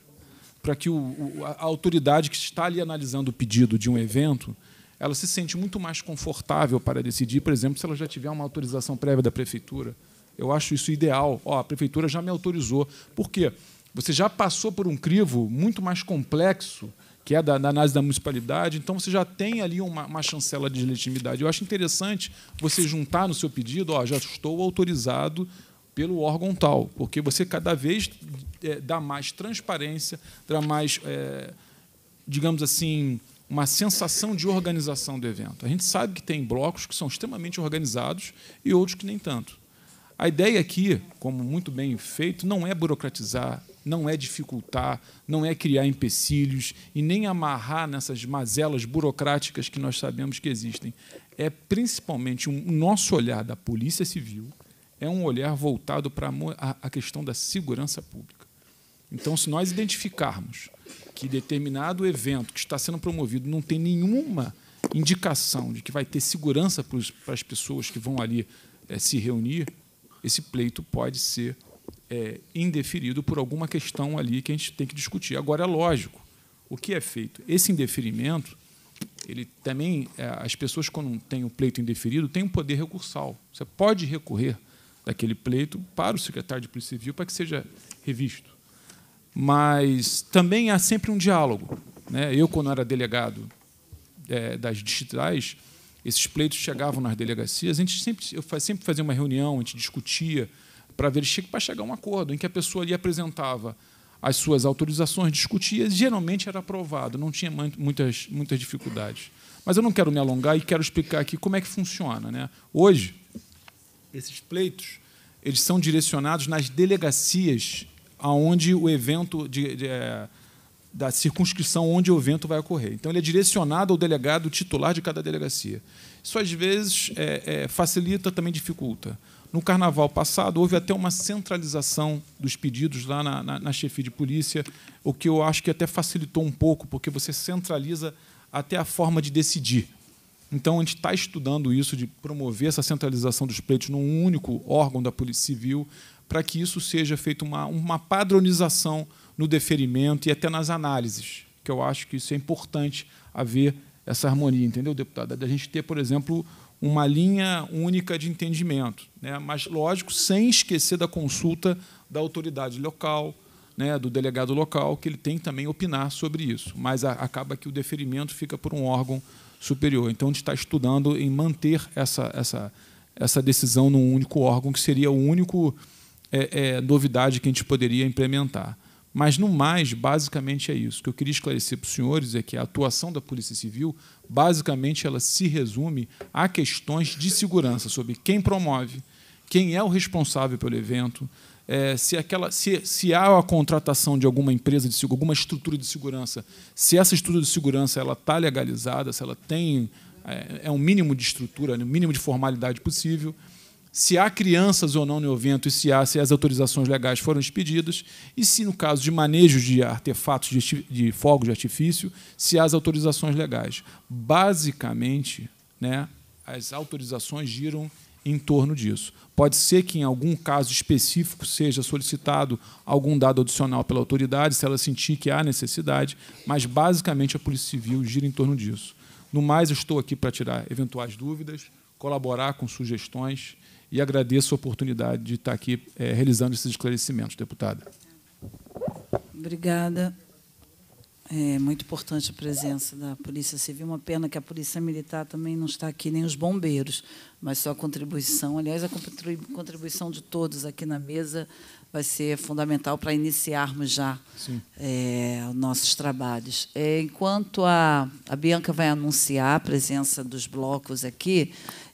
[SPEAKER 7] para que o, o, a autoridade que está ali analisando o pedido de um evento, ela se sente muito mais confortável para decidir, por exemplo, se ela já tiver uma autorização prévia da prefeitura. Eu acho isso ideal. Ó, a prefeitura já me autorizou. Por quê? Porque você já passou por um crivo muito mais complexo, que é da, da análise da municipalidade, então você já tem ali uma, uma, chancela de legitimidade. Eu acho interessante você juntar no seu pedido, ó, já estou autorizado pelo órgão tal, porque você cada vez é, dá mais transparência, dá mais, é, digamos assim, uma sensação de organização do evento. A gente sabe que tem blocos que são extremamente organizados e outros que nem tanto. A ideia aqui, como muito bem feito, não é burocratizar não é dificultar, não é criar empecilhos e nem amarrar nessas mazelas burocráticas que nós sabemos que existem. É principalmente o um, nosso olhar da Polícia Civil é um olhar voltado para a, a questão da segurança pública. Então, se nós identificarmos que determinado evento que está sendo promovido não tem nenhuma indicação de que vai ter segurança para as pessoas que vão ali é, se reunir, esse pleito pode ser é, indeferido por alguma questão ali que a gente tem que discutir. Agora, é lógico, o que é feito? Esse indeferimento, ele também, é, as pessoas, quando têm o pleito indeferido, têm um poder recursal. Você pode recorrer daquele pleito para o secretário de Polícia Civil para que seja revisto. Mas também há sempre um diálogo. Né? Eu, quando era delegado é, das digitais, esses pleitos chegavam nas delegacias, a gente sempre, eu sempre fazia uma reunião, a gente discutia, para verificar para chegar a um acordo em que a pessoa ali apresentava as suas autorizações, discutia, geralmente era aprovado, não tinha muitas, muitas dificuldades. Mas eu não quero me alongar e quero explicar aqui como é que funciona. Né? Hoje, esses pleitos eles são direcionados nas delegacias aonde o evento de, de, é, da circunscrição onde o evento vai ocorrer. Então, ele é direcionado ao delegado titular de cada delegacia. Isso, às vezes, é, é, facilita, também dificulta. No carnaval passado, houve até uma centralização dos pedidos lá na, na, na chefia de polícia, o que eu acho que até facilitou um pouco, porque você centraliza até a forma de decidir. Então, a gente está estudando isso, de promover essa centralização dos pleitos num único órgão da Polícia Civil, para que isso seja feito uma, uma padronização no deferimento e até nas análises, que eu acho que isso é importante haver essa harmonia, entendeu, deputada? Da gente ter, por exemplo, uma linha única de entendimento, né? mas, lógico, sem esquecer da consulta da autoridade local, né, do delegado local, que ele tem também opinar sobre isso, mas a, acaba que o deferimento fica por um órgão superior. Então, a gente está estudando em manter essa, essa, essa decisão num único órgão, que seria a única é, é, novidade que a gente poderia implementar. Mas, no mais, basicamente é isso. O que eu queria esclarecer para os senhores é que a atuação da Polícia Civil, basicamente, ela se resume a questões de segurança, sobre quem promove, quem é o responsável pelo evento, é, se, aquela, se, se há a contratação de alguma empresa, de alguma estrutura de segurança, se essa estrutura de segurança ela está legalizada, se ela tem é, é um mínimo de estrutura, o né, um mínimo de formalidade possível se há crianças ou não no evento e se, há, se as autorizações legais foram expedidas, e se, no caso de manejo de artefatos de, de fogos de artifício, se há as autorizações legais. Basicamente, né, as autorizações giram em torno disso. Pode ser que, em algum caso específico, seja solicitado algum dado adicional pela autoridade, se ela sentir que há necessidade, mas, basicamente, a Polícia Civil gira em torno disso. No mais, estou aqui para tirar eventuais dúvidas, colaborar com sugestões e agradeço a oportunidade de estar aqui é, realizando esses esclarecimentos, deputada.
[SPEAKER 2] Obrigada. É muito importante a presença da Polícia Civil. Uma pena que a Polícia Militar também não está aqui, nem os bombeiros, mas só a contribuição. Aliás, a contribuição de todos aqui na mesa vai ser fundamental para iniciarmos já é, nossos trabalhos. É, enquanto a, a Bianca vai anunciar a presença dos blocos aqui,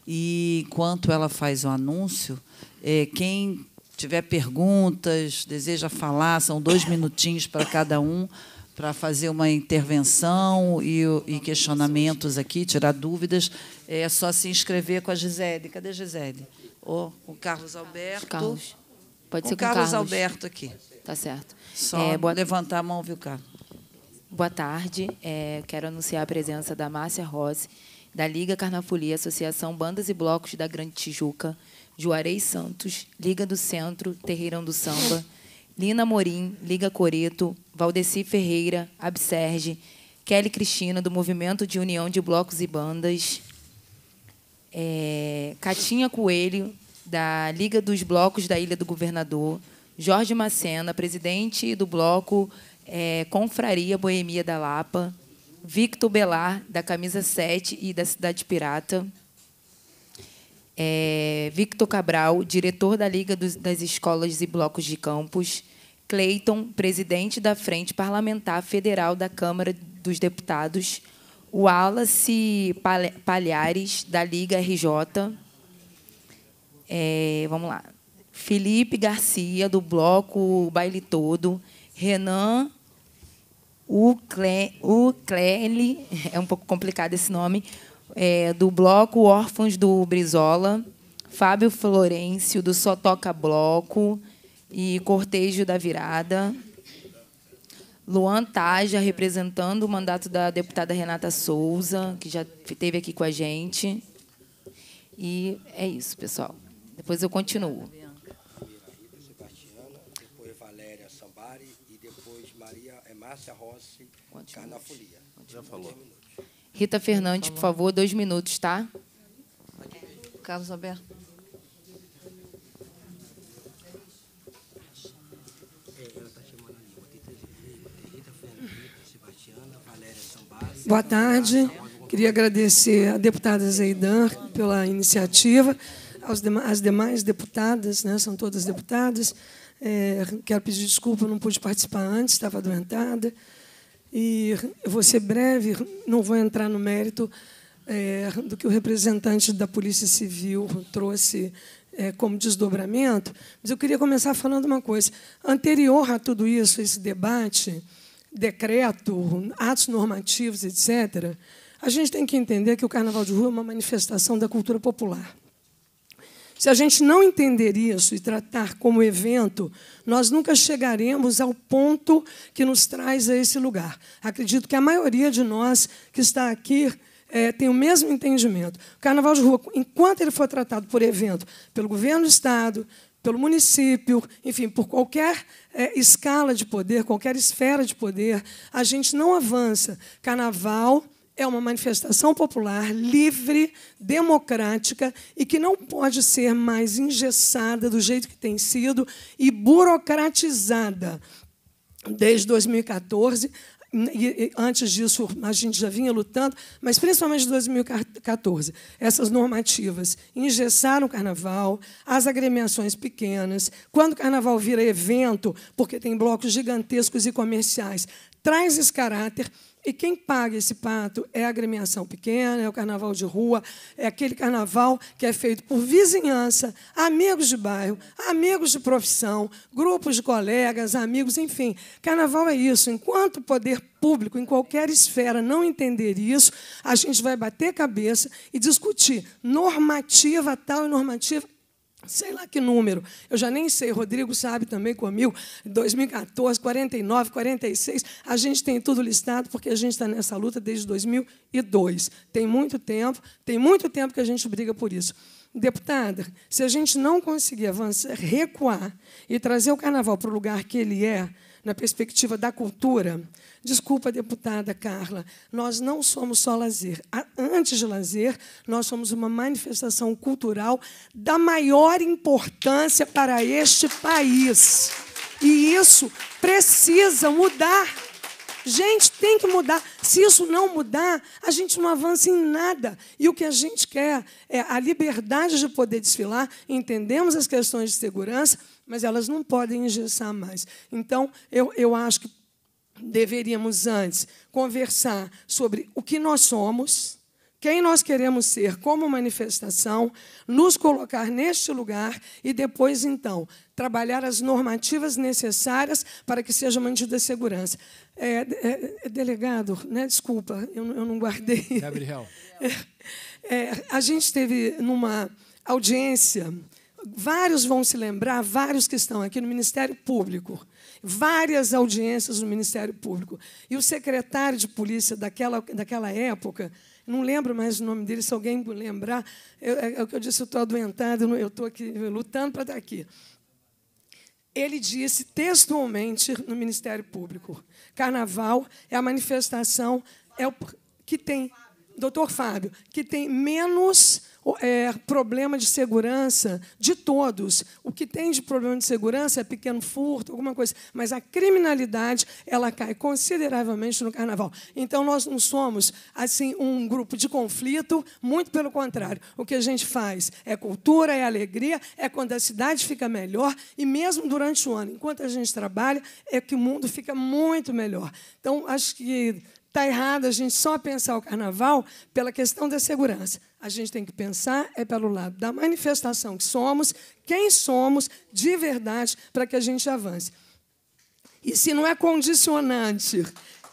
[SPEAKER 2] e enquanto ela faz o anúncio, é, quem tiver perguntas, deseja falar, são dois minutinhos para cada um para fazer uma intervenção e, e, questionamentos aqui, tirar dúvidas, é só se inscrever com a Gisele. Cadê a Gisele? Ou com o Carlos Alberto. Carlos. Pode ser com Carlos, Carlos Alberto aqui. Tá certo. Só é, boa... levantar a mão, viu, Carlos? Boa
[SPEAKER 8] tarde. É, quero anunciar a presença da Márcia Rossi, da Liga Carnafolia, Associação Bandas e Blocos da Grande Tijuca, Juarez Santos, Liga do Centro, Terreirão do Samba, Lina Morim, Liga Coreto, Valdeci Ferreira, Abserge, Kelly Cristina, do Movimento de União de Blocos e Bandas, é, Catinha Coelho, da Liga dos Blocos da Ilha do Governador, Jorge Macena, presidente do bloco é, Confraria Boemia da Lapa, Victor Belar, da camisa 7 e da Cidade Pirata. É, Victor Cabral, diretor da Liga dos, das Escolas e Blocos de Campos. Cleiton, presidente da Frente Parlamentar Federal da Câmara dos Deputados. Wallace Palhares, da Liga RJ. É, vamos lá. Felipe Garcia, do Bloco Baile Todo. Renan Clele é um pouco complicado esse nome, é, do bloco Órfãos do Brizola, Fábio Florencio, do Só Toca Bloco e Cortejo da Virada. Luan Taja, representando o mandato da deputada Renata Souza, que já esteve aqui com a gente. E é isso, pessoal. Depois eu continuo. Já falou. Rita Fernandes, por favor, dois minutos, tá?
[SPEAKER 1] Carlos Alberto.
[SPEAKER 9] Boa tarde. Queria agradecer à deputada Zeidan pela iniciativa, às demais deputadas, né, são todas deputadas. É, quero pedir desculpa, não pude participar antes, estava adoentada. E eu vou ser breve, não vou entrar no mérito é, do que o representante da Polícia Civil trouxe é, como desdobramento, mas eu queria começar falando uma coisa. Anterior a tudo isso, esse debate, decreto, atos normativos, etc., a gente tem que entender que o Carnaval de Rua é uma manifestação da cultura popular. Se a gente não entender isso e tratar como evento, nós nunca chegaremos ao ponto que nos traz a esse lugar. Acredito que a maioria de nós que está aqui é, tem o mesmo entendimento. O Carnaval de Rua, enquanto ele for tratado por evento pelo governo do Estado, pelo município, enfim, por qualquer é, escala de poder, qualquer esfera de poder, a gente não avança. Carnaval é uma manifestação popular livre, democrática e que não pode ser mais engessada do jeito que tem sido e burocratizada. Desde 2014, e antes disso a gente já vinha lutando, mas principalmente em 2014, essas normativas engessaram o carnaval, as agremiações pequenas, quando o carnaval vira evento, porque tem blocos gigantescos e comerciais, traz esse caráter e quem paga esse pato é a agremiação pequena, é o carnaval de rua, é aquele carnaval que é feito por vizinhança, amigos de bairro, amigos de profissão, grupos de colegas, amigos, enfim. Carnaval é isso. Enquanto o poder público, em qualquer esfera, não entender isso, a gente vai bater cabeça e discutir normativa tal e normativa sei lá que número, eu já nem sei, Rodrigo sabe também comigo, 2014, 49, 46, a gente tem tudo listado porque a gente está nessa luta desde 2002. Tem muito tempo, tem muito tempo que a gente briga por isso. Deputada, se a gente não conseguir avançar, recuar e trazer o carnaval para o lugar que ele é, na perspectiva da cultura, desculpa, deputada Carla, nós não somos só lazer. Antes de lazer, nós somos uma manifestação cultural da maior importância para este país. E isso precisa mudar. Gente, tem que mudar. Se isso não mudar, a gente não avança em nada. E o que a gente quer é a liberdade de poder desfilar. Entendemos as questões de segurança, mas elas não podem engessar mais. Então, eu, eu acho que deveríamos antes conversar sobre o que nós somos, quem nós queremos ser como manifestação, nos colocar neste lugar e depois, então, trabalhar as normativas necessárias para que seja mantida a segurança. É, é, é delegado, né? desculpa, eu, eu não guardei. Gabriel. É, é, a gente teve numa audiência Vários vão se lembrar, vários que estão aqui no Ministério Público, várias audiências no Ministério Público. E o secretário de polícia daquela, daquela época, não lembro mais o nome dele, se alguém lembrar, eu, é, é o que eu disse, eu estou adoentado, eu estou aqui lutando para estar tá aqui. Ele disse textualmente no Ministério Público: Carnaval é a manifestação é o, que tem, doutor Fábio, que tem menos é, problema de segurança de todos. O que tem de problema de segurança é pequeno furto, alguma coisa. Mas a criminalidade ela cai consideravelmente no carnaval. Então nós não somos assim um grupo de conflito, muito pelo contrário. O que a gente faz é cultura, é alegria, é quando a cidade fica melhor e mesmo durante o ano, enquanto a gente trabalha, é que o mundo fica muito melhor. Então acho que está errado a gente só pensar o carnaval pela questão da segurança. A gente tem que pensar é pelo lado da manifestação que somos, quem somos de verdade, para que a gente avance. E se não é condicionante,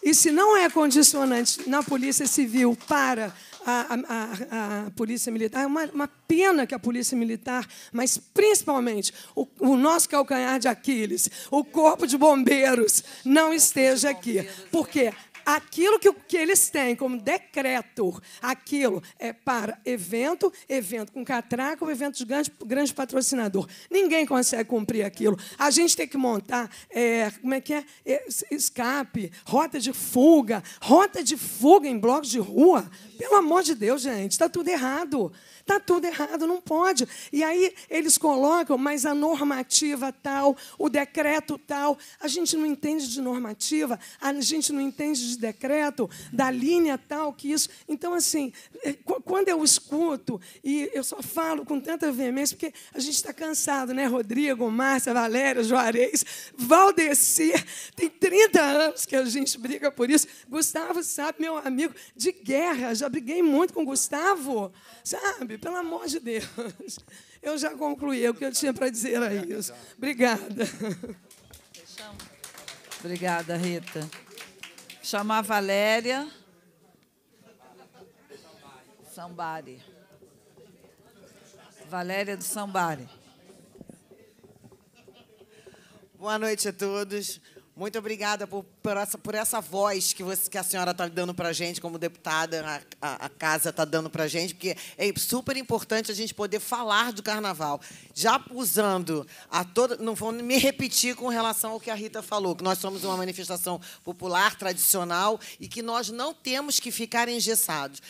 [SPEAKER 9] e se não é condicionante na Polícia Civil para a, a, a, Polícia Militar. É uma, uma, pena que a Polícia Militar, mas principalmente o, o, nosso calcanhar de Aquiles, o Corpo de Bombeiros, não esteja aqui. Porque Aquilo que, que eles têm como decreto, aquilo é para evento, evento com catraca ou evento de grande, grande patrocinador. Ninguém consegue cumprir aquilo. A gente tem que montar, é, como é que é? é escape, rota de fuga, rota de fuga em blocos de rua pelo amor de Deus, gente, está tudo errado. Está tudo errado, não pode. E aí eles colocam, mas a normativa tal, o decreto tal. A gente não entende de normativa, a gente não entende de decreto, da linha tal, que isso. Então, assim, eh, quando eu escuto, e eu só falo com tanta veemência, porque a gente está cansado, né? Rodrigo, Márcia, Valéria, Juarez, Valdecir, tem 30 anos que a gente briga por isso. Gustavo sabe, meu amigo, de guerra, já já briguei muito com o Gustavo, sabe? Pelo amor de Deus. Eu já concluí é o que eu tinha para dizer a isso. Obrigada. Obrigada, Rita. Chamar a
[SPEAKER 2] Valéria. Sambari.
[SPEAKER 10] Valéria do Sambari. Boa noite a todos. Muito obrigada por, por, essa, por essa voz que, você, que a senhora está dando para a gente, como deputada, a, a, a casa está dando para a gente, porque é super importante a gente poder falar do carnaval. Já usando a toda. Não vou me repetir com relação ao que a Rita falou, que nós somos uma manifestação popular, tradicional, e que nós não temos que ficar engessados.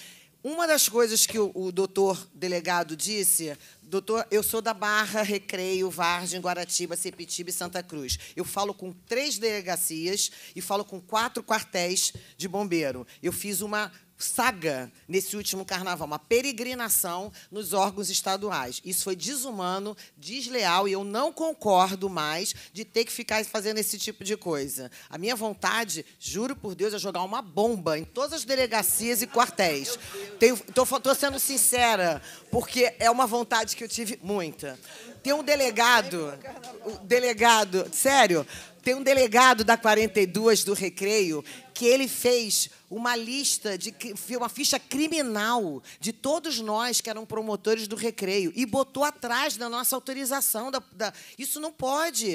[SPEAKER 10] Uma das coisas que o, o doutor delegado disse Doutor, eu sou da Barra, Recreio, Vargem, Guaratiba, Sepitiba e Santa Cruz. Eu falo com três delegacias e falo com quatro quartéis de bombeiro. Eu fiz uma saga nesse último carnaval, uma peregrinação nos órgãos estaduais. Isso foi desumano, desleal e eu não concordo mais de ter que ficar fazendo esse tipo de coisa. A minha vontade, juro por Deus, é jogar uma bomba em todas as delegacias e quartéis. Estou sendo sincera, porque é uma vontade que eu tive muita. Tem um delegado, o delegado, sério, tem um delegado da 42 do Recreio que ele fez uma lista de uma ficha criminal de todos nós que eram promotores do Recreio e botou atrás da nossa autorização. Da, da, isso não pode.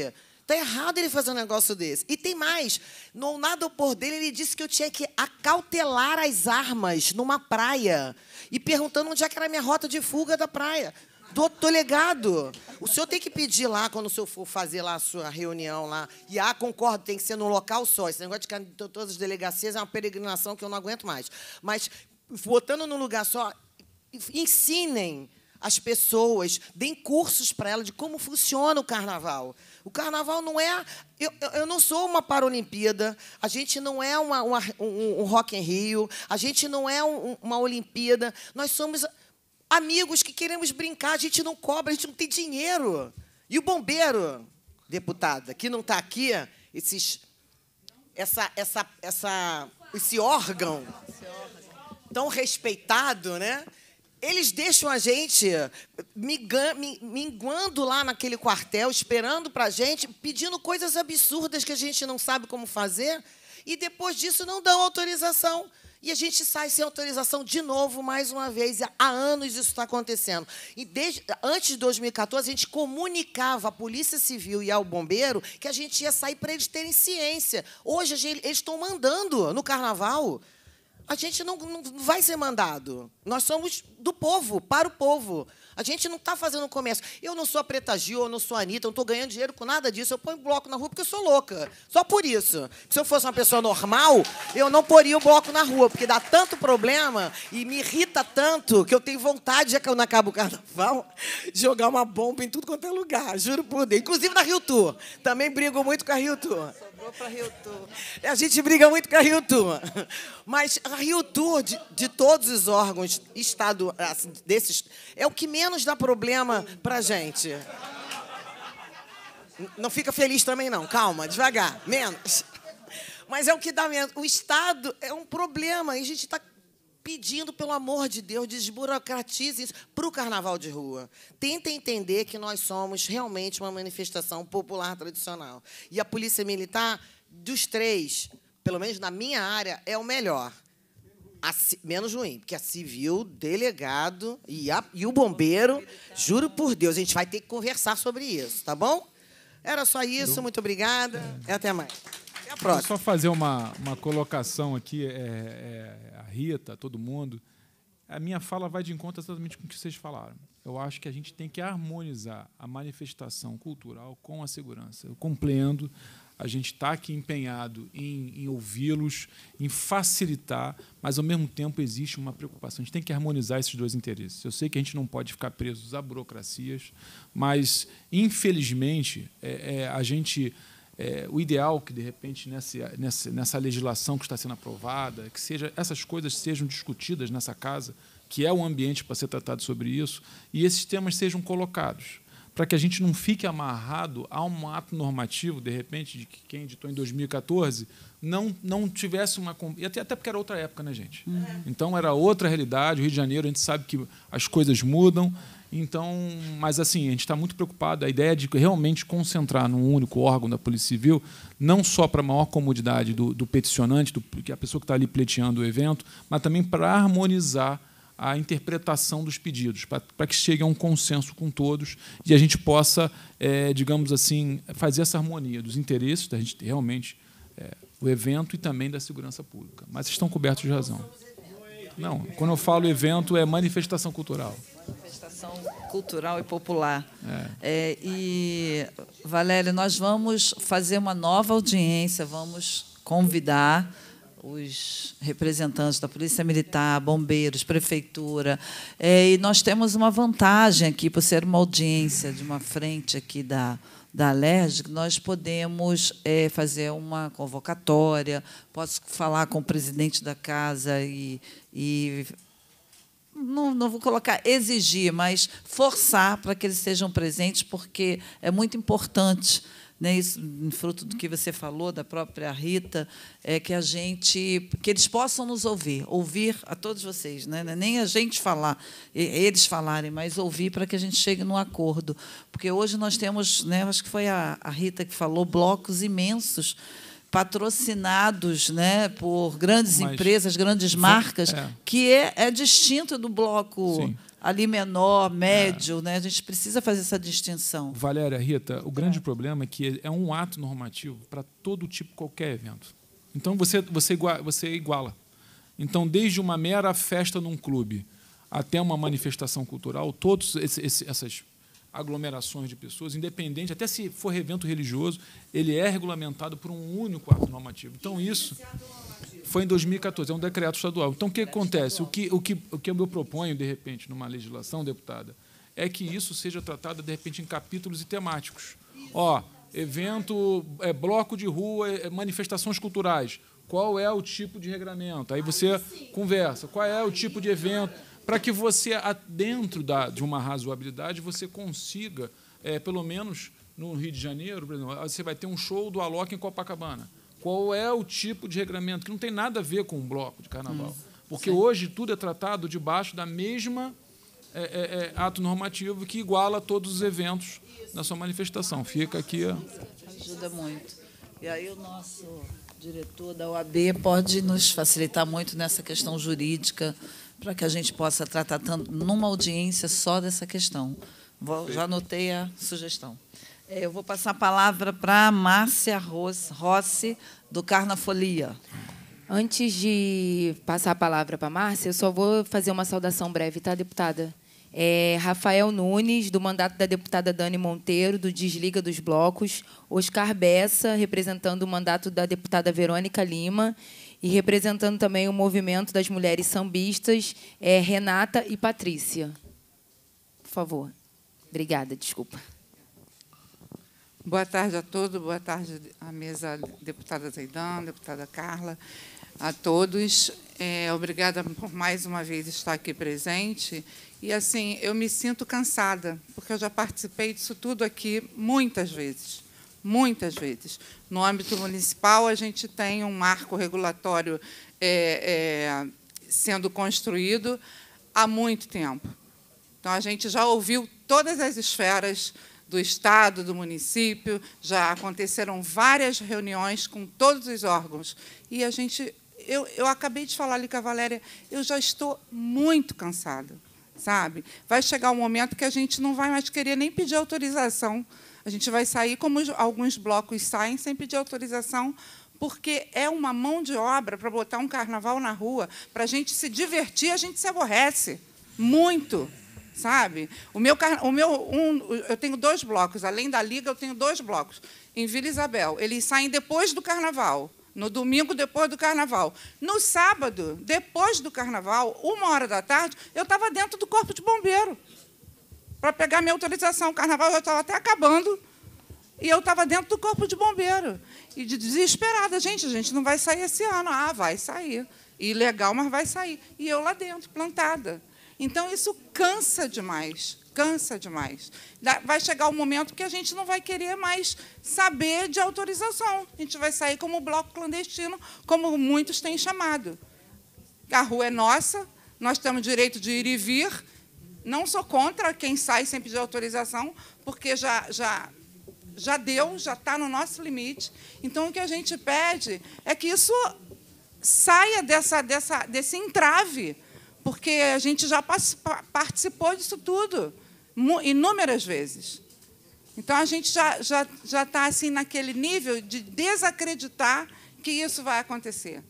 [SPEAKER 10] Está errado ele fazer um negócio desse. E tem mais. No nada por dele, ele disse que eu tinha que acautelar as armas numa praia e perguntando onde é que era a minha rota de fuga da praia. Tô, tô legado. O senhor tem que pedir lá, quando o senhor for fazer lá a sua reunião lá. E ah, concordo, tem que ser num local só. Esse negócio de ficar em todas as delegacias é uma peregrinação que eu não aguento mais. Mas botando num lugar só, ensinem as pessoas, deem cursos para elas de como funciona o carnaval. O carnaval não é. Eu, eu não sou uma Paralimpíada, a gente não é uma, uma um, um, Rock em Rio, a gente não é um, uma Olimpíada, nós somos Amigos que queremos brincar, a gente não cobra, a gente não tem dinheiro. E o bombeiro, deputada, que não está aqui, esses, essa, essa, essa, esse órgão tão respeitado, né? Eles deixam a gente minguando lá naquele quartel, esperando para a gente, pedindo coisas absurdas que a gente não sabe como fazer, e depois disso não dão autorização. E a gente sai sem autorização de novo, mais uma vez. Há anos isso está acontecendo. E desde, antes de 2014, a gente comunicava à Polícia Civil e ao bombeiro que a gente ia sair para eles terem ciência. Hoje, gente, eles estão mandando no carnaval. A gente não, não vai ser mandado. Nós somos do povo, para o povo. A gente não está fazendo comércio. Eu não sou a Preta Gil, eu não sou a Anitta, eu não estou ganhando dinheiro com nada disso. Eu ponho bloco na rua porque eu sou louca. Só por isso. Se eu fosse uma pessoa normal, eu não poria o bloco na rua, porque dá tanto problema e me irrita tanto que eu tenho vontade, já que eu não acabo o carnaval, de jogar uma bomba em tudo quanto é lugar. Juro por Deus. Inclusive na Rio Tour. Também brigo muito com a Rio Tour. Vou para Rio Tour. A gente briga muito com a Rio Tour. Mas a Rio Tour, de, de todos os órgãos estado, assim, desses, é o que menos dá problema para gente. Não fica feliz também, não. Calma, devagar. Menos. Mas é o que dá menos. O Estado é um problema. E a gente está pedindo, pelo amor de Deus, desburocratize isso para o carnaval de rua. Tentem entender que nós somos realmente uma manifestação popular tradicional. E a Polícia Militar, dos três, pelo menos na minha área, é o melhor. A, menos ruim, porque a civil, delegado e, a, e o bombeiro, juro por Deus, a gente vai ter que conversar sobre isso, tá bom? Era só isso, muito obrigada e até mais. É a próxima?
[SPEAKER 7] só fazer uma, uma colocação aqui, é, é, a Rita, todo mundo. A minha fala vai de encontro exatamente com o que vocês falaram. Eu acho que a gente tem que harmonizar a manifestação cultural com a segurança. Eu compreendo, a gente está aqui empenhado em, em ouvi-los, em facilitar, mas ao mesmo tempo existe uma preocupação. A gente tem que harmonizar esses dois interesses. Eu sei que a gente não pode ficar presos a burocracias, mas infelizmente é, é, a gente é, o ideal que, de repente, nessa, nessa, nessa legislação que está sendo aprovada, que seja, essas coisas sejam discutidas nessa casa, que é o um ambiente para ser tratado sobre isso, e esses temas sejam colocados, para que a gente não fique amarrado a um ato normativo, de repente, de que quem editou em 2014 não, não tivesse uma. E até, até porque era outra época, né, gente? Uhum. Então era outra realidade. O Rio de Janeiro, a gente sabe que as coisas mudam. Então, mas assim, a gente está muito preocupado. A ideia de realmente concentrar num único órgão da Polícia Civil, não só para a maior comodidade do, do peticionante, do, a pessoa que está ali pleiteando o evento, mas também para harmonizar a interpretação dos pedidos, para que chegue a um consenso com todos e a gente possa, é, digamos assim, fazer essa harmonia dos interesses da gente realmente é, o evento e também da segurança pública. Mas estão cobertos de razão. Não, quando eu falo evento é manifestação cultural manifestação
[SPEAKER 2] cultural e popular. É. É, e, Valéria, nós vamos fazer uma nova audiência, vamos convidar os representantes da Polícia Militar, bombeiros, prefeitura. É, e nós temos uma vantagem aqui, por ser uma audiência de uma frente aqui da, da Alerj, nós podemos é, fazer uma convocatória, posso falar com o presidente da casa e, e não, não vou colocar exigir, mas forçar para que eles sejam presentes, porque é muito importante né, isso, fruto do que você falou, da própria Rita, é que a gente, que eles possam nos ouvir, ouvir a todos vocês, né, é nem a gente falar, eles falarem, mas ouvir para que a gente chegue num acordo, porque hoje nós temos, né, acho que foi a, a Rita que falou, blocos imensos patrocinados né, por grandes Mas, empresas,
[SPEAKER 10] grandes marcas, é.
[SPEAKER 2] que é, é distinto do bloco Sim. ali menor, é.
[SPEAKER 7] médio. É. Né? A gente precisa fazer essa distinção. Valéria, Rita, o grande é. problema é que é um ato normativo para todo tipo, qualquer evento. Então, você, você, iguala, você iguala. Então, desde uma mera festa num clube até uma manifestação cultural, todas essas aglomerações de pessoas, independente, até se for evento religioso, ele é regulamentado por um único ato normativo. Então, isso foi em 2014, é um decreto estadual. Então, o que acontece? O que, o que, o que eu proponho, de repente, numa legislação, deputada, é que isso seja tratado, de repente, em capítulos e temáticos. Ó, evento, é, bloco de rua, é, é manifestações culturais. Qual é o tipo de regramento? Aí você conversa. Qual é o tipo de evento? para que você, dentro da, de uma razoabilidade, você consiga, é, pelo menos no Rio de Janeiro, por exemplo, você vai ter um show do Alok em Copacabana. Qual é o tipo de regramento? Que não tem nada a ver com um bloco de carnaval. Hum, porque sim. hoje tudo é tratado debaixo da mesma é, é, é ato normativo que iguala todos os eventos na sua manifestação. Fica aqui.
[SPEAKER 2] Ajuda muito. E aí o nosso diretor da OAB pode nos facilitar muito nessa questão jurídica para que a gente possa tratar tanto numa audiência só dessa questão. Vou, já anotei a sugestão. É, eu vou passar a palavra para Márcia Rossi, do Carnafolia. Antes de
[SPEAKER 8] passar a palavra para a Márcia, eu só vou fazer uma saudação breve, tá, deputada? É, Rafael Nunes, do mandato da deputada Dani Monteiro, do Desliga dos Blocos, Oscar Bessa, representando o mandato da deputada Verônica Lima, e representando também o movimento das mulheres sambistas, é Renata e Patrícia. Por favor.
[SPEAKER 11] Obrigada, desculpa. Boa tarde a todos, boa tarde à mesa deputada Zeidan, deputada Carla, a todos. É, obrigada por mais uma vez estar aqui presente. E assim, eu me sinto cansada, porque eu já participei disso tudo aqui muitas vezes muitas vezes. No âmbito municipal, a gente tem um marco regulatório é, é, sendo construído há muito tempo. Então, a gente já ouviu todas as esferas do Estado, do município, já aconteceram várias reuniões com todos os órgãos. E a gente. Eu, eu acabei de falar ali com a Valéria, eu já estou muito cansada, sabe? Vai chegar um momento que a gente não vai mais querer nem pedir autorização a gente vai sair como alguns blocos saem sem pedir autorização, porque é uma mão de obra para botar um carnaval na rua, para a gente se divertir, a gente se aborrece muito sabe? O meu, o meu um, eu tenho dois blocos, além da liga, eu tenho dois blocos em Vila Isabel. Eles saem depois do carnaval, no domingo depois do carnaval. No sábado, depois do carnaval, uma hora da tarde, eu estava dentro do corpo de bombeiro para pegar minha autorização. O carnaval já estava até acabando e eu estava dentro do corpo de bombeiro. E desesperada, gente, a gente não vai sair esse ano. Ah, vai sair. Ilegal, mas vai sair. E eu lá dentro, plantada. Então, isso cansa demais, cansa demais. Vai chegar o um momento que a gente não vai querer mais saber de autorização. A gente vai sair como bloco clandestino, como muitos têm chamado. A rua é nossa, nós temos direito de ir e vir, não sou contra quem sai sem pedir autorização, porque já, já, já deu, já está no nosso limite. Então, o que a gente pede é que isso saia dessa, dessa, desse entrave, porque a gente já participou disso tudo inúmeras vezes. Então, a gente já já já está assim naquele nível de desacreditar que isso vai acontecer.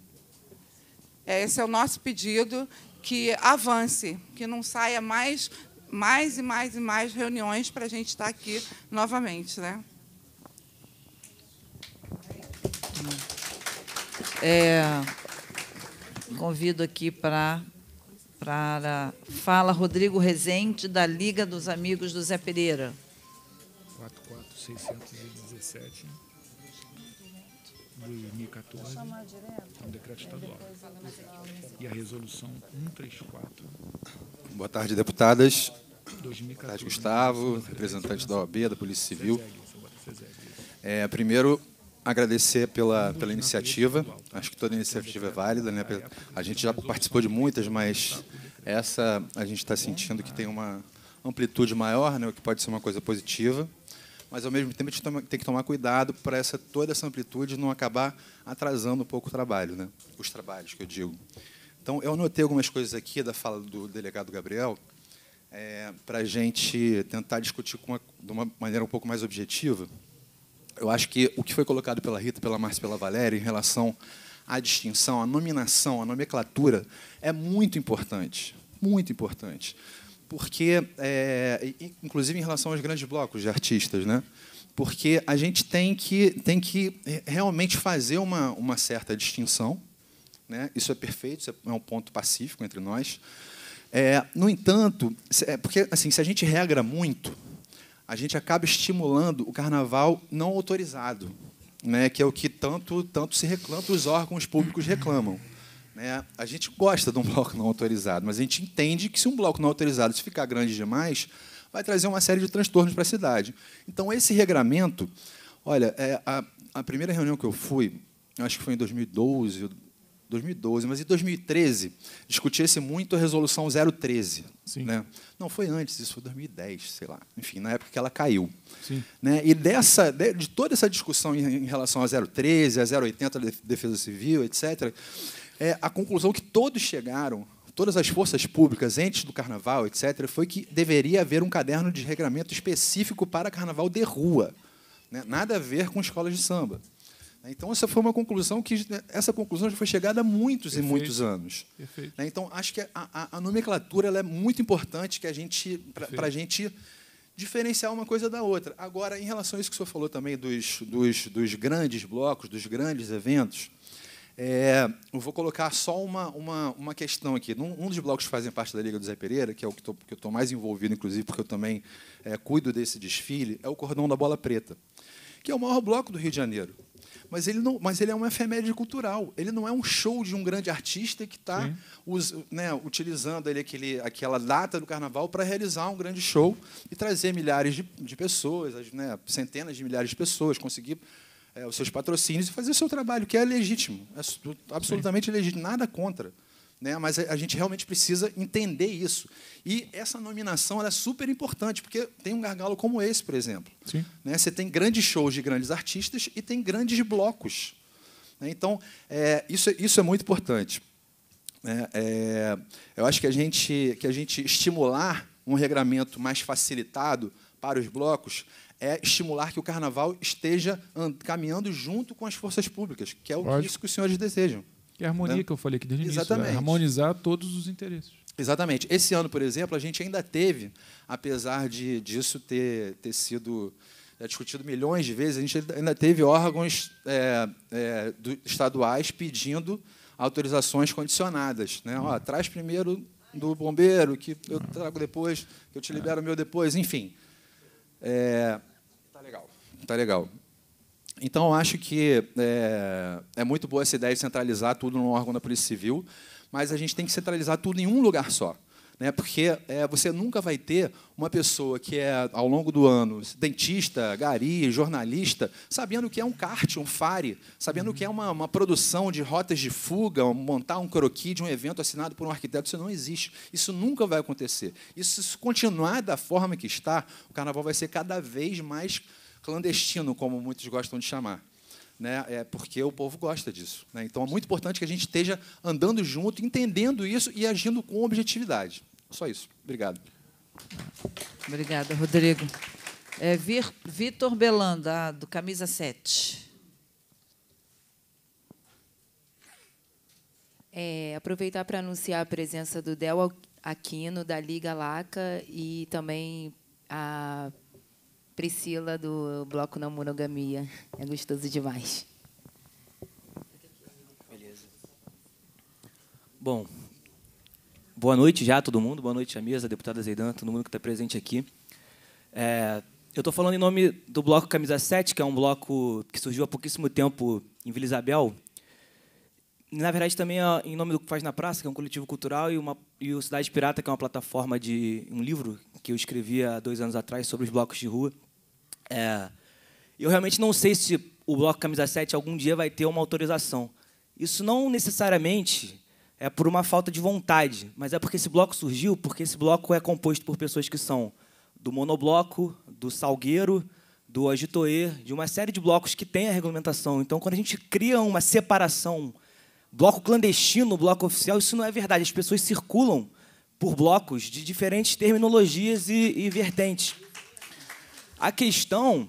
[SPEAKER 11] É, esse é o nosso pedido que avance, que não saia mais, mais e mais e mais reuniões para a gente estar tá aqui novamente. Né?
[SPEAKER 2] É, convido aqui para para fala Rodrigo Rezende, da Liga dos Amigos do Zé Pereira.
[SPEAKER 7] 44617. 2014
[SPEAKER 11] é um decreto estadual.
[SPEAKER 7] E a resolução 134.
[SPEAKER 12] Boa tarde, deputadas. 2014, Boa tarde, Gustavo, né? representante da OAB, da Polícia Civil. É, primeiro, agradecer pela, pela iniciativa. Acho que toda iniciativa é válida. Né? A gente já participou de muitas, mas essa a gente está sentindo que tem uma amplitude maior, né? o que pode ser uma coisa positiva mas ao mesmo tempo a gente tem que tomar cuidado para essa toda essa amplitude não acabar atrasando um pouco o trabalho, né? Os trabalhos que eu digo. Então eu anotei algumas coisas aqui da fala do delegado Gabriel é, para a gente tentar discutir uma, de uma maneira um pouco mais objetiva. Eu acho que o que foi colocado pela Rita, pela Márcia, pela Valéria em relação à distinção, à nominação, à nomenclatura é muito importante, muito importante porque, é, inclusive em relação aos grandes blocos de artistas, né? porque a gente tem que, tem que realmente fazer uma, uma certa distinção. Né? Isso é perfeito, isso é um ponto pacífico entre nós. É, no entanto, é, porque assim, se a gente regra muito, a gente acaba estimulando o carnaval não autorizado, né? que é o que tanto, tanto se reclama, os órgãos públicos reclamam. Né? A gente gosta de um bloco não autorizado, mas a gente entende que se um bloco não autorizado se ficar grande demais, vai trazer uma série de transtornos para a cidade. Então, esse regramento, olha, é, a, a primeira reunião que eu fui, acho que foi em 2012, 2012, mas em 2013, discutia-se muito a resolução 013. Sim. Né? Não, foi antes, isso foi 2010, sei lá. Enfim, na época que ela caiu. Sim. Né? E dessa, de, de toda essa discussão em, em relação a 013, a 080 da Defesa Civil, etc., é, a conclusão que todos chegaram, todas as forças públicas antes do carnaval, etc., foi que deveria haver um caderno de regramento específico para carnaval de rua. Né? Nada a ver com escolas de samba. Então, essa foi uma conclusão que. Essa conclusão já foi chegada há muitos Perfeito. e muitos anos. Perfeito. Né? Então, acho que a, a, a nomenclatura é muito importante que a gente. para a gente diferenciar uma coisa da outra. Agora, em relação a isso que o senhor falou também dos, dos, dos grandes blocos, dos grandes eventos, é, eu vou colocar só uma, uma, uma questão aqui. Num, um dos blocos que fazem parte da Liga do Zé Pereira, que é o que, tô, que eu estou mais envolvido, inclusive, porque eu também é, cuido desse desfile, é o Cordão da Bola Preta, que é o maior bloco do Rio de Janeiro. Mas ele, não, mas ele é uma efeméride cultural. Ele não é um show de um grande artista que está né, utilizando ele aquele, aquela data do carnaval para realizar um grande show e trazer milhares de, de pessoas, né, centenas de milhares de pessoas, conseguir é, os seus patrocínios e fazer o seu trabalho, que é legítimo, é absolutamente Sim. legítimo, nada contra. Né? Mas a, gente realmente precisa entender isso. E essa nominação é super importante, porque tem um gargalo como esse, por exemplo. Sim. Né? Você tem grandes shows de grandes artistas e tem grandes blocos. Né? Então, é, isso, isso é muito importante. É, é, eu acho que a, gente, que a gente estimular um regramento mais facilitado para os blocos é estimular que o carnaval esteja caminhando junto com as forças públicas, que é o que os senhores desejam. Que é a harmonia né? que eu falei que desde o início, né? harmonizar todos os interesses. Exatamente. Esse ano, por exemplo, a gente ainda teve, apesar de disso ter, ter sido é, discutido milhões de vezes, a gente ainda teve órgãos é, é, do, estaduais pedindo autorizações condicionadas. Né? Ó, traz primeiro do bombeiro, que eu trago depois, que eu te libero o meu depois, enfim. É, Tá legal. Então, eu acho que é, é, muito boa essa ideia de centralizar tudo num órgão da Polícia Civil, mas a gente tem que centralizar tudo em um lugar só. Né? Porque é, você nunca vai ter uma pessoa que é, ao longo do ano, dentista, gari, jornalista, sabendo o que é um kart, um fare, sabendo o que é uma, uma produção de rotas de fuga, montar um croquis de um evento assinado por um arquiteto. Isso não existe. Isso nunca vai acontecer. Isso, se continuar da forma que está, o carnaval vai ser cada vez mais clandestino, como muitos gostam de chamar. Né? É porque o povo gosta disso. Né? Então é muito importante que a gente esteja andando junto, entendendo isso e agindo com objetividade. Só isso. Obrigado.
[SPEAKER 2] Obrigada, Rodrigo. É, Vitor Belanda, ah, do Camisa 7. É,
[SPEAKER 8] aproveitar para anunciar a presença do Del Aquino, da Liga Laca, e também a Priscila, do Bloco Não Monogamia. É gostoso demais.
[SPEAKER 9] Beleza.
[SPEAKER 13] Bom, boa noite já a todo mundo, boa noite à mesa, deputada Zeidan, todo mundo que está presente aqui. É, eu estou falando em nome do Bloco Camisa 7, que é um bloco que surgiu há pouquíssimo tempo em Vila Isabel, na verdade, também é em nome do que Faz na Praça, que é um coletivo cultural, e, uma, e o Cidade Pirata, que é uma plataforma de um livro que eu escrevi há dois anos atrás sobre os blocos de rua. É, eu realmente não sei se o Bloco Camisa 7 algum dia vai ter uma autorização. Isso não necessariamente é por uma falta de vontade, mas é porque esse bloco surgiu porque esse bloco é composto por pessoas que são do Monobloco, do Salgueiro, do Agitoê, de uma série de blocos que têm a regulamentação. Então, quando a gente cria uma separação, bloco clandestino, bloco oficial, isso não é verdade. As pessoas circulam por blocos de diferentes terminologias e, e vertentes. A questão,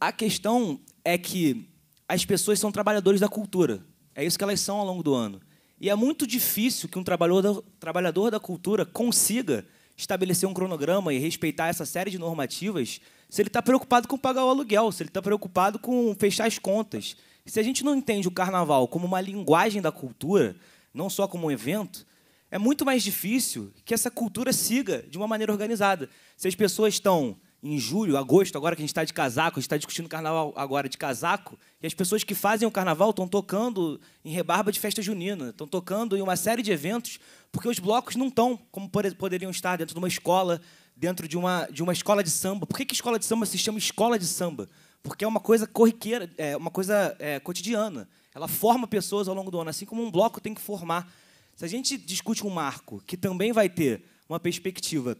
[SPEAKER 13] a questão é que as pessoas são trabalhadores da cultura. É isso que elas são ao longo do ano. E é muito difícil que um trabalhador da, trabalhador da cultura consiga estabelecer um cronograma e respeitar essa série de normativas se ele está preocupado com pagar o aluguel, se ele está preocupado com fechar as contas. Se a gente não entende o carnaval como uma linguagem da cultura, não só como um evento, é muito mais difícil que essa cultura siga de uma maneira organizada. Se as pessoas estão em julho, agosto, agora que a gente está de casaco, a gente está discutindo carnaval agora de casaco, e as pessoas que fazem o carnaval estão tocando em rebarba de festa junina, estão tocando em uma série de eventos, porque os blocos não estão como poderiam estar dentro de uma escola, dentro de uma, de uma escola de samba. Por que, que escola de samba se chama escola de samba? Porque é uma coisa corriqueira, é uma coisa é, cotidiana. Ela forma pessoas ao longo do ano, assim como um bloco tem que formar. Se a gente discute um marco que também vai ter uma perspectiva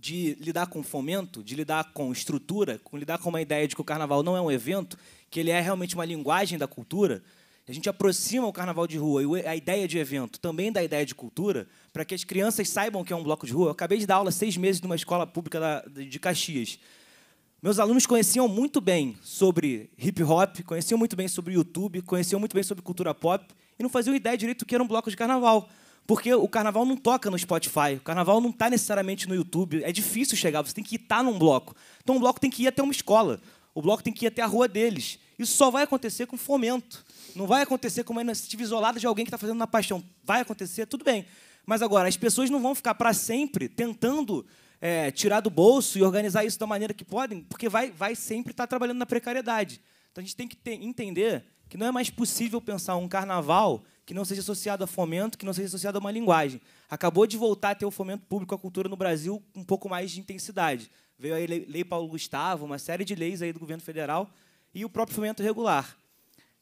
[SPEAKER 13] de lidar com fomento, de lidar com estrutura, com lidar com uma ideia de que o carnaval não é um evento, que ele é realmente uma linguagem da cultura, a gente aproxima o carnaval de rua e a ideia de evento também da ideia de cultura, para que as crianças saibam que é um bloco de rua. Eu acabei de dar aula seis meses numa escola pública de Caxias. Meus alunos conheciam muito bem sobre hip hop, conheciam muito bem sobre YouTube, conheciam muito bem sobre cultura pop e não faziam ideia direito do que era um bloco de carnaval. Porque o carnaval não toca no Spotify, o carnaval não está necessariamente no YouTube. É difícil chegar, você tem que estar num bloco. Então o bloco tem que ir até uma escola, o bloco tem que ir até a rua deles. Isso só vai acontecer com fomento. Não vai acontecer com uma iniciativa isolada de alguém que está fazendo na paixão. Vai acontecer, tudo bem. Mas agora, as pessoas não vão ficar para sempre tentando é, tirar do bolso e organizar isso da maneira que podem, porque vai, vai sempre estar tá trabalhando na precariedade. Então a gente tem que ter, entender que não é mais possível pensar um carnaval que não seja associado a fomento, que não seja associado a uma linguagem. Acabou de voltar a ter o fomento público à cultura no Brasil com um pouco mais de intensidade. Veio a Lei Paulo Gustavo, uma série de leis aí do governo federal e o próprio fomento regular.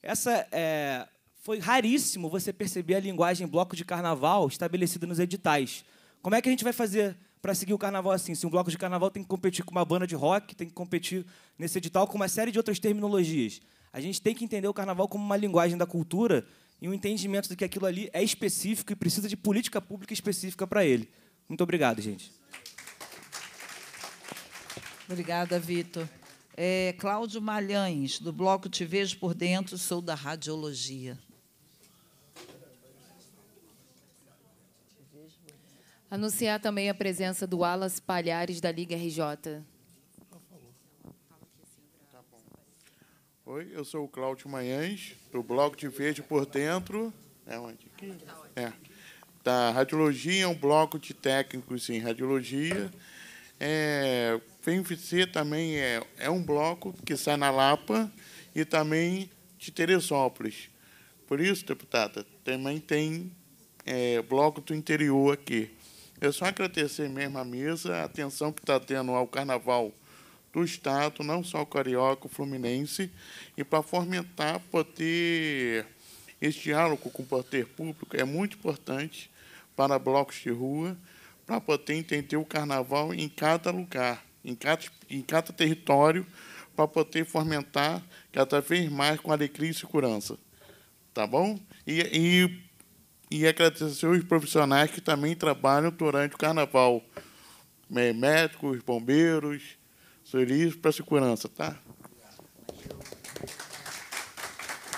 [SPEAKER 13] Essa é, foi raríssimo você perceber a linguagem bloco de carnaval estabelecida nos editais. Como é que a gente vai fazer para seguir o carnaval assim? Se um bloco de carnaval tem que competir com uma banda de rock, tem que competir nesse edital com uma série de outras terminologias. A gente tem que entender o carnaval como uma linguagem da cultura e um entendimento de que aquilo ali é específico e precisa de política pública específica para ele. Muito obrigado, gente.
[SPEAKER 2] Obrigada, Vitor. É, Cláudio Malhães, do Bloco Te Vejo por Dentro, sou da Radiologia.
[SPEAKER 8] Anunciar também a presença do Alas Palhares, da Liga RJ.
[SPEAKER 14] Oi, eu sou o Cláudio Manhães, do bloco de verde por Dentro. É onde? Aqui? É. Da Radiologia, um bloco de técnicos em radiologia. É, FEMFC também é, é um bloco que sai na Lapa e também de Teresópolis. Por isso, deputada, também tem é, bloco do interior aqui. Eu só agradecer mesmo à mesa a atenção que está tendo ao Carnaval do Estado, não só o carioca, o fluminense, e para fomentar, poder esse diálogo com o poder público é muito importante para blocos de rua, para poder entender o carnaval em cada lugar, em cada, em cada território, para poder fomentar cada vez mais com alegria e segurança. Tá bom? E, e, e agradecer os profissionais que também trabalham durante o carnaval. É, médicos, bombeiros, Sou Elias, para segurança, tá?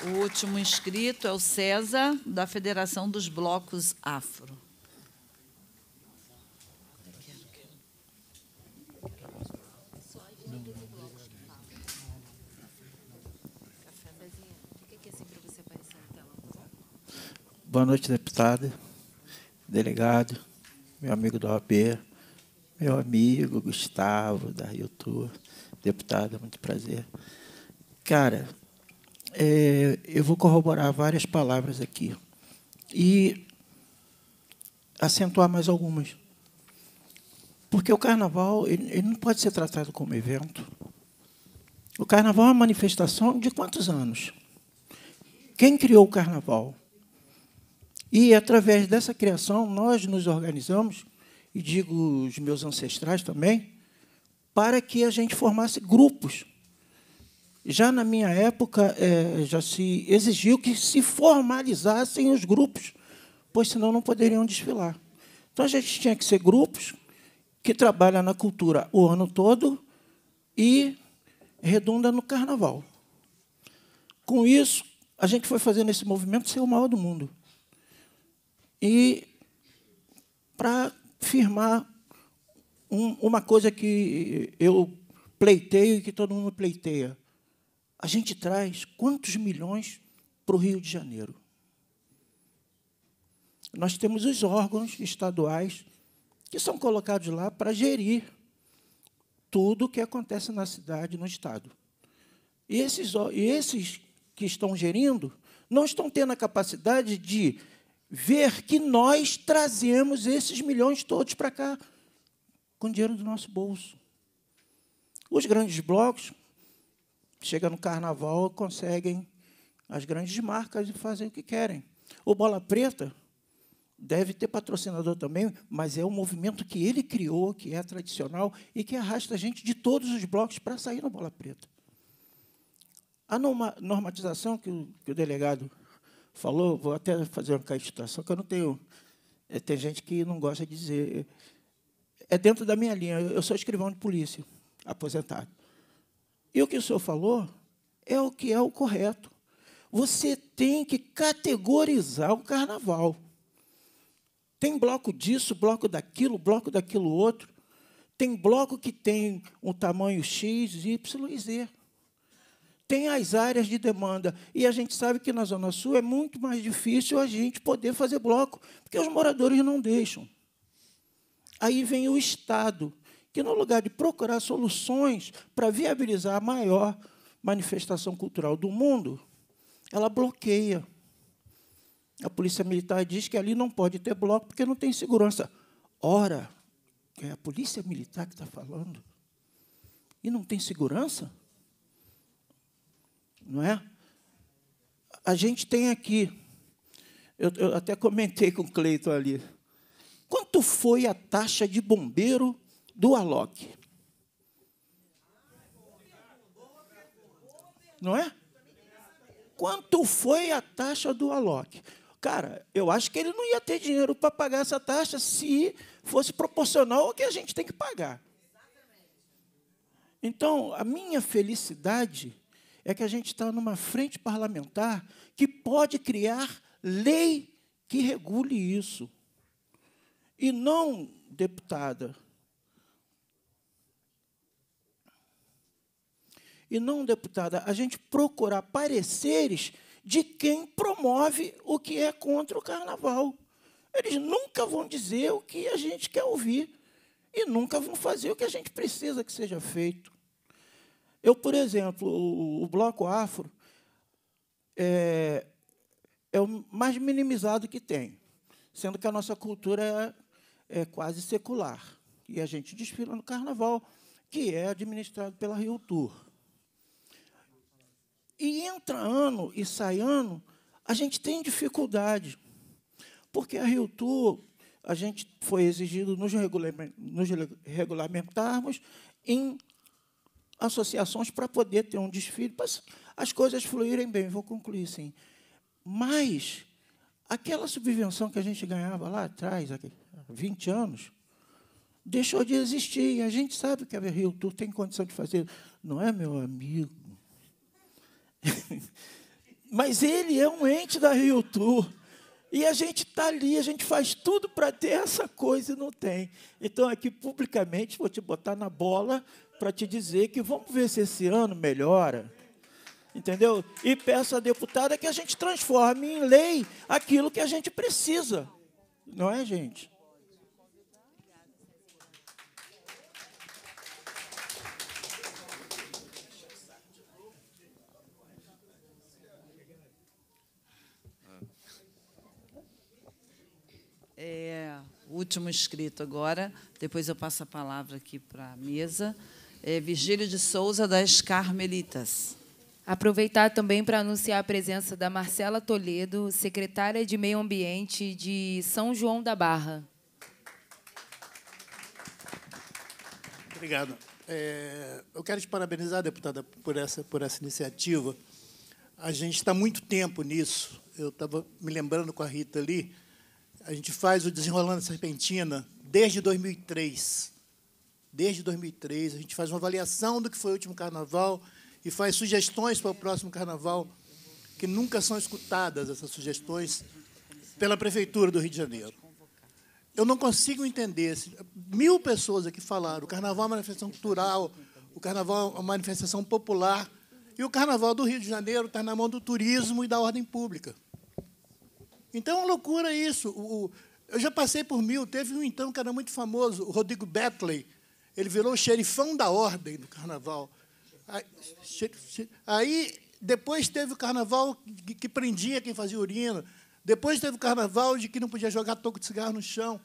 [SPEAKER 2] O último inscrito é o César, da Federação dos Blocos Afro.
[SPEAKER 15] Boa noite, deputada, delegado, meu amigo da OAB, meu amigo Gustavo, da Rio Tour, deputado, é muito prazer. Cara, é, eu vou corroborar várias palavras aqui e acentuar mais algumas. Porque o carnaval ele, ele não pode ser tratado como evento. O carnaval é uma manifestação de quantos anos? Quem criou o carnaval? E, através dessa criação, nós nos organizamos e digo os meus ancestrais também, para que a gente formasse grupos. Já na minha época, é, já se exigiu que se formalizassem os grupos, pois senão não poderiam desfilar. Então a gente tinha que ser grupos que trabalham na cultura o ano todo e redunda no carnaval. Com isso, a gente foi fazendo esse movimento ser o maior do mundo. E para firmar um, uma coisa que eu pleiteio e que todo mundo pleiteia. A gente traz quantos milhões para o Rio de Janeiro? Nós temos os órgãos estaduais que são colocados lá para gerir tudo o que acontece na cidade, no Estado. E esses, e esses que estão gerindo não estão tendo a capacidade de ver que nós trazemos esses milhões todos para cá com dinheiro do nosso bolso. Os grandes blocos chegam no carnaval, conseguem as grandes marcas e fazem o que querem. O Bola Preta deve ter patrocinador também, mas é um movimento que ele criou, que é tradicional e que arrasta a gente de todos os blocos para sair no Bola Preta. A normatização que o, que o delegado falou, vou até fazer uma citação, que eu não tenho. É, tem gente que não gosta de dizer. É dentro da minha linha. Eu sou escrivão de polícia, aposentado. E o que o senhor falou é o que é o correto. Você tem que categorizar o carnaval. Tem bloco disso, bloco daquilo, bloco daquilo outro. Tem bloco que tem um tamanho X, Y e Z tem as áreas de demanda. E a gente sabe que na Zona Sul é muito mais difícil a gente poder fazer bloco, porque os moradores não deixam. Aí vem o Estado, que no lugar de procurar soluções para viabilizar a maior manifestação cultural do mundo, ela bloqueia. A polícia militar diz que ali não pode ter bloco porque não tem segurança. Ora, é a polícia militar que está falando. E não tem segurança? não é? A gente tem aqui, eu, eu até comentei com o Cleiton ali, quanto foi a taxa de bombeiro do Alok? Não é? Quanto foi a taxa do Alok? Cara, eu acho que ele não ia ter dinheiro para pagar essa taxa se fosse proporcional ao que a gente tem que pagar. Então, a minha felicidade é que a gente está numa frente parlamentar que pode criar lei que regule isso. E não, deputada, e não, deputada, a gente procurar pareceres de quem promove o que é contra o carnaval. Eles nunca vão dizer o que a gente quer ouvir e nunca vão fazer o que a gente precisa que seja feito. Eu, por exemplo, o, o bloco afro é, é, o mais minimizado que tem, sendo que a nossa cultura é, é quase secular. E a gente desfila no carnaval, que é administrado pela Rio Tour. E entra ano e sai ano, a gente tem dificuldade, porque a Rio Tour a gente foi exigido nos, regulamentarmos em associações para poder ter um desfile, para as coisas fluírem bem. Vou concluir sim. Mas aquela subvenção que a gente ganhava lá atrás, há 20 anos, deixou de existir. E a gente sabe que a Rio Tour tem condição de fazer. Não é, meu amigo? Mas ele é um ente da Rio Tour. E a gente está ali, a gente faz tudo para ter essa coisa e não tem. Então, aqui, publicamente, vou te botar na bola para te dizer que vamos ver se esse ano melhora. Entendeu? E peço à deputada que a gente transforme em lei aquilo que a gente precisa. Não é, gente?
[SPEAKER 2] É, último inscrito agora, depois eu passo a palavra aqui para a mesa é, Virgílio de Souza, das Carmelitas. Aproveitar
[SPEAKER 8] também para anunciar a presença da Marcela Toledo, secretária de Meio Ambiente de São João da Barra.
[SPEAKER 16] Obrigado. É, eu quero te parabenizar, deputada, por essa, por essa iniciativa. A gente está muito tempo nisso. Eu estava me lembrando com a Rita ali. A gente faz o Desenrolando Serpentina desde 2003 desde 2003. A gente faz uma avaliação do que foi o último carnaval e faz sugestões para o próximo carnaval, que nunca são escutadas, essas sugestões, pela Prefeitura do Rio de Janeiro. Eu não consigo entender. Mil pessoas aqui falaram: o carnaval é uma manifestação cultural, o carnaval é uma manifestação popular. E o carnaval do Rio de Janeiro está na mão do turismo e da ordem pública. Então é uma loucura isso. eu já passei por mil. Teve um então que era muito famoso, o Rodrigo Betley, ele virou o xerifão da ordem do carnaval. Aí, depois teve o carnaval que, que prendia quem fazia urina. Depois teve o carnaval de que não podia jogar toco de cigarro no chão.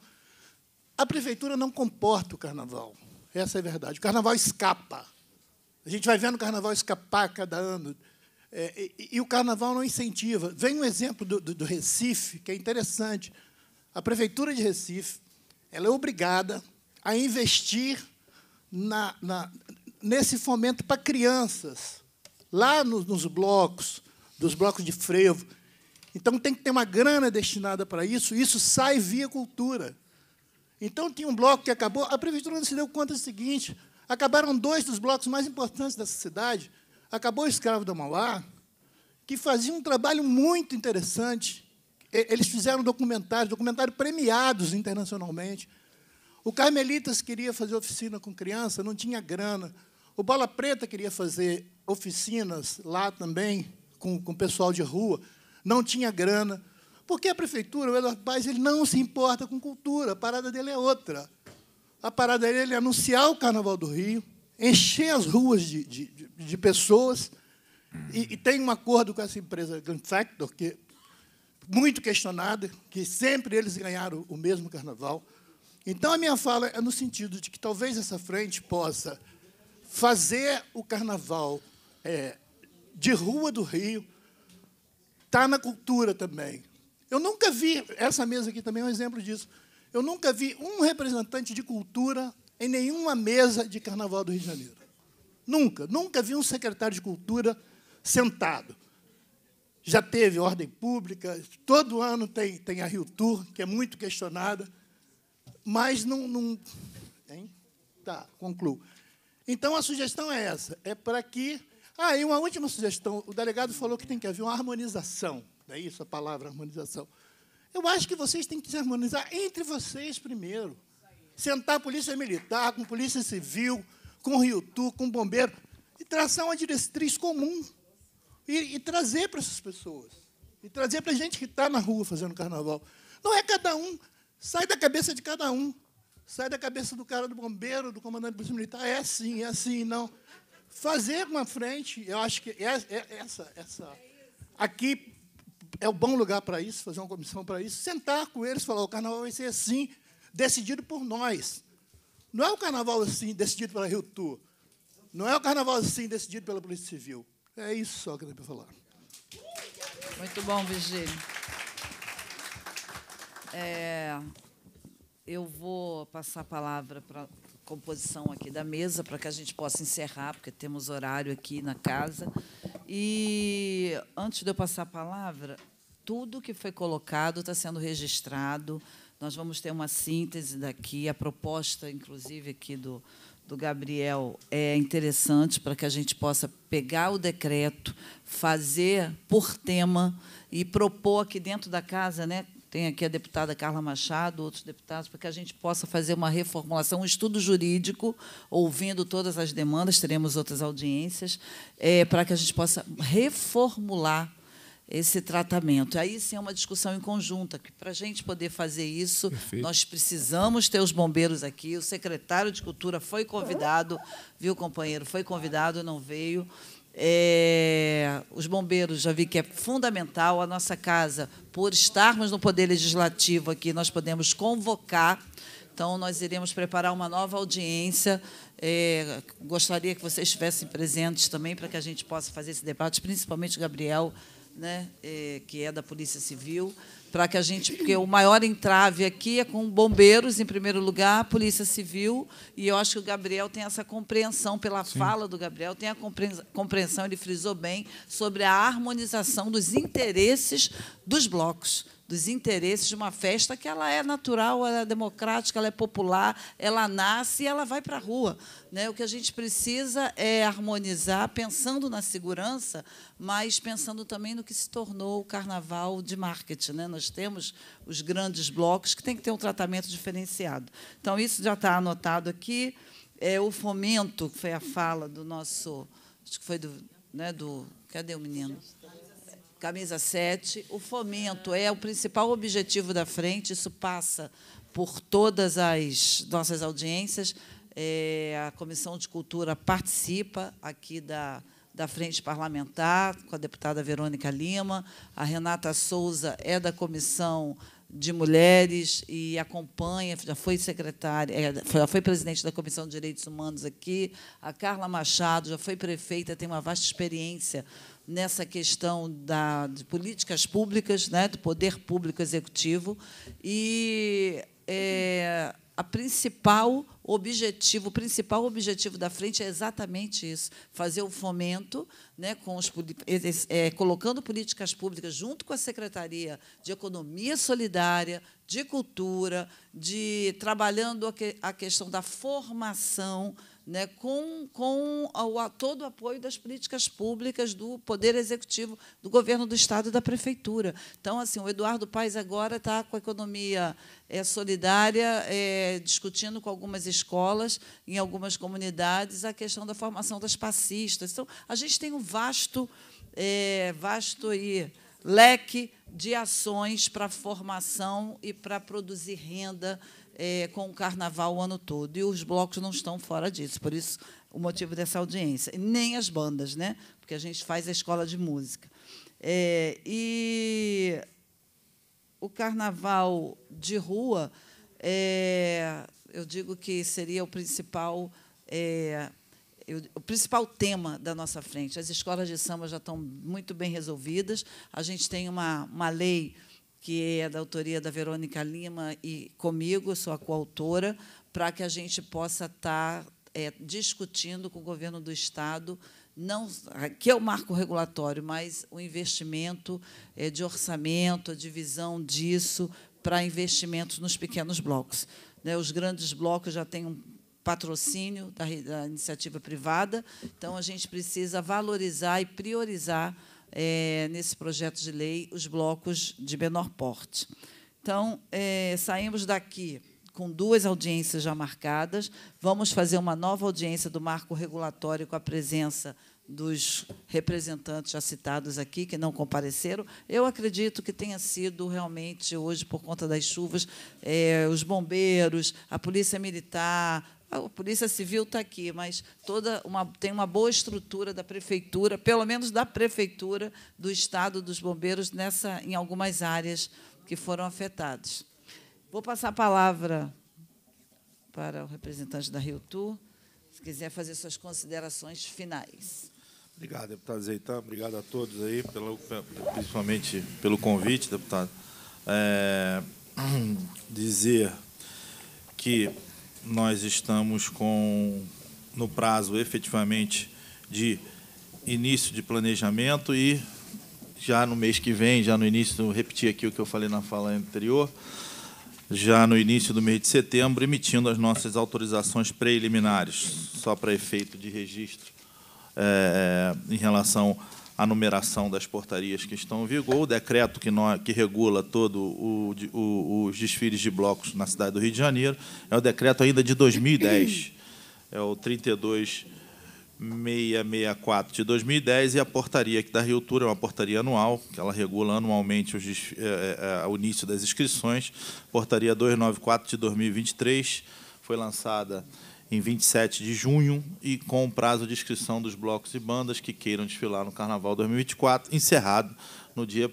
[SPEAKER 16] A prefeitura não comporta o carnaval. Essa é a verdade. O carnaval escapa. A gente vai vendo o carnaval escapar cada ano. É, e, e, o carnaval não incentiva. Vem um exemplo do, do, do, Recife, que é interessante. A prefeitura de Recife ela é obrigada a investir na, na, nesse fomento para crianças, lá nos, nos blocos, dos blocos de frevo. Então tem que ter uma grana destinada para isso, isso sai via cultura. Então tinha um bloco que acabou, a prefeitura não se deu conta do seguinte: acabaram dois dos blocos mais importantes dessa cidade, acabou o escravo da Mauá, que fazia um trabalho muito interessante. Eles fizeram documentários, documentários premiados internacionalmente. O Carmelitas queria fazer oficina com criança, não tinha grana. O Bola Preta queria fazer oficinas lá também, com, com pessoal de rua, não tinha grana. Porque a prefeitura, o Eduardo Paes, ele não se importa com cultura, a parada dele é outra. A parada dele é anunciar o Carnaval do Rio, encher as ruas de, de, de pessoas, e, e, tem um acordo com essa empresa Grand Factor, que é muito questionada, que sempre eles ganharam o mesmo carnaval. Então a minha fala é no sentido de que talvez essa frente possa fazer o carnaval é, de rua do Rio tá na cultura também. Eu nunca vi essa mesa aqui também é um exemplo disso. Eu nunca vi um representante de cultura em nenhuma mesa de carnaval do Rio de Janeiro. Nunca, nunca vi um secretário de cultura sentado. Já teve ordem pública, todo ano tem, tem a Rio Tour, que é muito questionada. Mas não. não hein? Tá, concluo. Então a sugestão é essa: é para que. Ah, e uma última sugestão: o delegado falou que tem que haver uma harmonização. Não é isso a palavra harmonização? Eu acho que vocês têm que se harmonizar entre vocês primeiro. Sentar a polícia militar, com polícia civil, com o Rio Tu, com o bombeiro, e traçar uma diretriz comum. E, e trazer para essas pessoas. E trazer para a gente que está na rua fazendo carnaval. Não é cada um Sai da cabeça de cada um. Sai da cabeça do cara do bombeiro, do comandante da polícia militar. É assim, é assim, não. Fazer uma frente, eu acho que é, é essa, essa. Aqui é o bom lugar para isso, fazer uma comissão para isso. Sentar com eles, falar: o carnaval vai ser assim, decidido por nós. Não é o carnaval assim decidido pela Rio Tour. Não é o carnaval assim decidido pela Polícia Civil. É isso só que eu tenho para falar. Muito bom, Virgílio.
[SPEAKER 2] É, eu vou passar a palavra para a composição aqui da mesa, para que a gente possa encerrar, porque temos horário aqui na casa. E, antes de eu passar a palavra, tudo que foi colocado está sendo registrado. Nós vamos ter uma síntese daqui. A proposta, inclusive, aqui do, do Gabriel é interessante para que a gente possa pegar o decreto, fazer por tema e propor aqui dentro da casa, né, tem aqui a deputada Carla Machado, outros deputados, para que a gente possa fazer uma reformulação, um estudo jurídico, ouvindo todas as demandas, teremos outras audiências, é, para que a gente possa reformular esse tratamento. Aí sim é uma discussão em conjunta, que para a gente poder fazer isso, Perfeito. nós precisamos ter os bombeiros aqui. O secretário de Cultura foi convidado, viu, companheiro? Foi convidado, não veio. É, os bombeiros, já vi que é fundamental a nossa casa, por estarmos no Poder Legislativo aqui, nós podemos convocar. Então, nós iremos preparar uma nova audiência. É, gostaria que vocês estivessem presentes também para que a gente possa fazer esse debate, principalmente o Gabriel, né, é, que é da Polícia Civil para que a gente, porque o maior entrave aqui é com bombeiros em primeiro lugar, polícia civil, e eu acho que o Gabriel tem essa compreensão pela Sim. fala do Gabriel, tem a compreensão, ele frisou bem sobre a harmonização dos interesses dos blocos dos interesses de uma festa que ela é natural, ela é democrática, ela é popular, ela nasce e ela vai para a rua. Né? O que a gente precisa é harmonizar, pensando na segurança, mas pensando também no que se tornou o carnaval de marketing. Né? Nós temos os grandes blocos que têm que ter um tratamento diferenciado. Então, isso já está anotado aqui. É, o fomento, que foi a fala do nosso. Acho que foi do. Né, do cadê o menino? camisa 7, o fomento é o principal objetivo da frente, isso passa por todas as nossas audiências. É, a Comissão de Cultura participa aqui da, da Frente Parlamentar, com a deputada Verônica Lima. A Renata Souza é da Comissão de Mulheres e acompanha, já foi secretária, é, já foi presidente da Comissão de Direitos Humanos aqui. A Carla Machado já foi prefeita, tem uma vasta experiência nessa questão da, de políticas públicas, né, do poder público executivo, e é, a principal objetivo, o principal objetivo da frente é exatamente isso: fazer o fomento, né, com os, é, colocando políticas públicas junto com a Secretaria de Economia Solidária, de Cultura, de trabalhando a, que, a questão da formação né, com, com o, todo o apoio das políticas públicas do Poder Executivo, do Governo do Estado e da Prefeitura. Então, assim, o Eduardo Paes agora está com a economia é, solidária, é, discutindo com algumas escolas, em algumas comunidades, a questão da formação das passistas. Então, a gente tem um vasto, é, vasto e leque de ações para formação e para produzir renda é, com o carnaval o ano todo. E os blocos não estão fora disso. Por isso, o motivo dessa audiência. Nem as bandas, né? porque a gente faz a escola de música. É, e o carnaval de rua, é, eu digo que seria o principal. É, o principal tema da nossa frente. As escolas de samba já estão muito bem resolvidas. A gente tem uma, uma lei que é da autoria da Verônica Lima e comigo, sou a coautora, para que a gente possa estar tá, é, discutindo com o governo do Estado não que é o marco regulatório, mas o investimento é, de orçamento, a divisão disso para investimentos nos pequenos blocos. Né, os grandes blocos já têm um patrocínio da, da iniciativa privada, então a gente precisa valorizar e priorizar é, nesse projeto de lei os blocos de menor porte. Então, é, saímos daqui com duas audiências já marcadas. Vamos fazer uma nova audiência do marco regulatório com a presença dos representantes já citados aqui, que não compareceram. Eu acredito que tenha sido realmente, hoje, por conta das chuvas, é, os bombeiros, a Polícia Militar, a Polícia Civil está aqui, mas toda uma, tem uma boa estrutura da prefeitura, pelo menos da prefeitura, do Estado, dos bombeiros, nessa, em algumas áreas que foram afetadas. Vou passar a palavra para o representante da Rio Tour, se quiser fazer suas considerações finais.
[SPEAKER 4] Obrigado, deputado Zeitão. Obrigado a todos aí, principalmente pelo convite, deputado. É, dizer que nós estamos com no prazo efetivamente de início de planejamento e já no mês que vem, já no início, repetir aqui o que eu falei na fala anterior, já no início do mês de setembro, emitindo as nossas autorizações preliminares, só para efeito de registro é, em relação a numeração das portarias que estão em vigor, o decreto que, nós, que regula todo o, o, os desfiles de blocos na cidade do Rio de Janeiro, é o decreto ainda de 2010, é o 32664 de 2010, e a portaria que da Rio Tour é uma portaria anual, que ela regula anualmente os, é, é, é, o início das inscrições, portaria 294 de 2023, foi lançada em 27 de junho e com o prazo de inscrição dos blocos e bandas que queiram desfilar no Carnaval 2024, encerrado no dia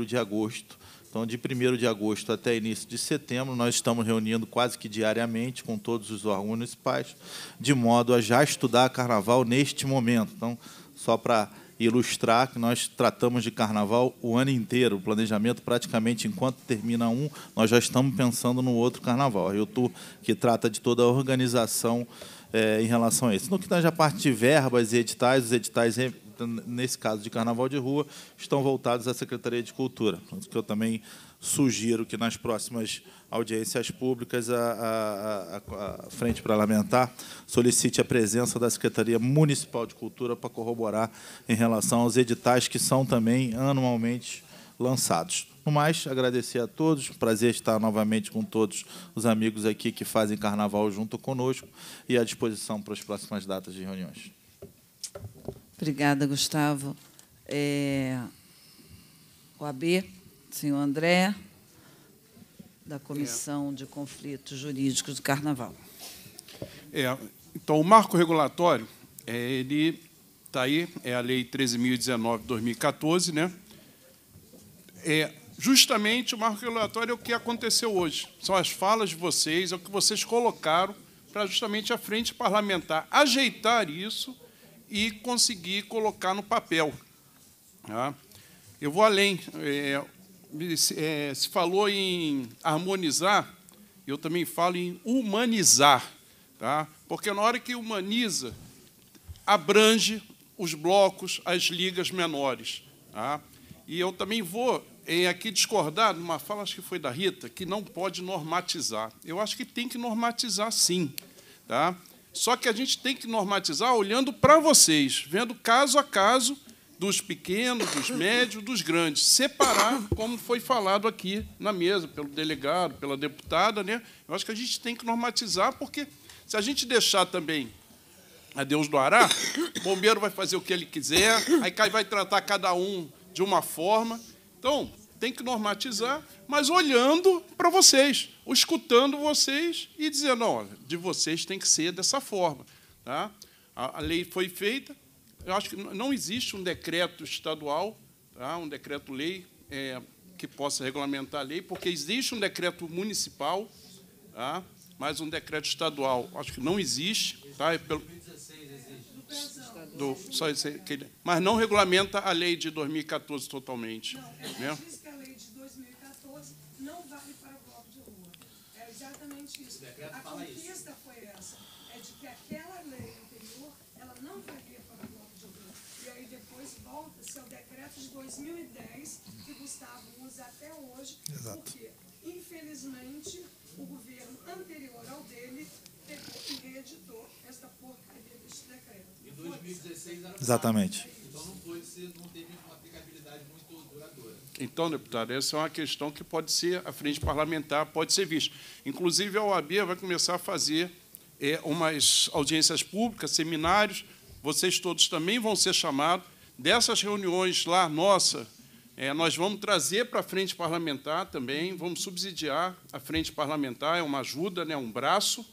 [SPEAKER 4] 1 de agosto. Então, de 1 de agosto até início de setembro, nós estamos reunindo quase que diariamente com todos os órgãos municipais, de modo a já estudar carnaval neste momento. Então, só para ilustrar que nós tratamos de carnaval o ano inteiro, o planejamento praticamente enquanto termina um, nós já estamos pensando no outro carnaval. Eu é tu que trata de toda a organização é, em relação a isso. No que tange a parte de verbas e editais, os editais nesse caso de carnaval de rua, estão voltados à Secretaria de Cultura, que eu também sugiro que nas próximas audiências públicas a, a, a, a, Frente Parlamentar solicite a presença da Secretaria Municipal de Cultura para corroborar em relação aos editais que são também anualmente lançados. No mais, agradecer a todos, prazer estar novamente com todos os amigos aqui que fazem carnaval junto conosco e à disposição para as próximas datas de reuniões.
[SPEAKER 2] Obrigada, Gustavo. É... O AB senhor André, da Comissão é. de Conflitos Jurídicos do Carnaval.
[SPEAKER 5] É, então, o marco regulatório, é, ele está aí, é a Lei 13.019-2014, né? É, justamente o marco regulatório é o que aconteceu hoje. São as falas de vocês, é o que vocês colocaram para justamente a frente parlamentar ajeitar isso e conseguir colocar no papel. Tá? Eu vou além. É, é, se falou em harmonizar, eu também falo em humanizar, tá? porque na hora que humaniza, abrange os blocos, as ligas menores. Tá? E eu também vou em é, aqui discordar de uma fala, acho que foi da Rita, que não pode normatizar. Eu acho que tem que normatizar, sim. Tá? Só que a gente tem que normatizar olhando para vocês, vendo caso a caso dos pequenos, dos médios, dos grandes. Separar, como foi falado aqui na mesa, pelo delegado, pela deputada, né? Eu acho que a gente tem que normatizar, porque se a gente deixar também a Deus do Ará, o bombeiro vai fazer o que ele quiser, aí vai tratar cada um de uma forma. Então, tem que normatizar, mas olhando para vocês, escutando vocês e dizendo, olha, de vocês tem que ser dessa forma. Tá? a lei foi feita, eu acho que não existe um decreto estadual, tá? um decreto-lei é, que possa regulamentar a lei, porque existe um decreto municipal, tá? mas um decreto estadual acho que não existe. Tá? É pelo, do, só mas não regulamenta a lei de 2014 totalmente. Não, né?
[SPEAKER 9] hoje, Exato. porque, infelizmente, o governo anterior ao dele pegou e reeditou esta porcaria deste
[SPEAKER 5] decreto. Em 2016 era Exatamente. Né? Então não, foi, não teve uma aplicabilidade muito duradoura. Então, deputado, essa é uma questão que pode ser, a frente parlamentar pode ser vista. Inclusive, a OAB vai começar a fazer é, umas audiências públicas, seminários, vocês todos também vão ser chamados. Dessas reuniões lá, nossa, é, nós vamos trazer para a frente parlamentar também, vamos subsidiar a frente parlamentar, é uma ajuda, né, um braço.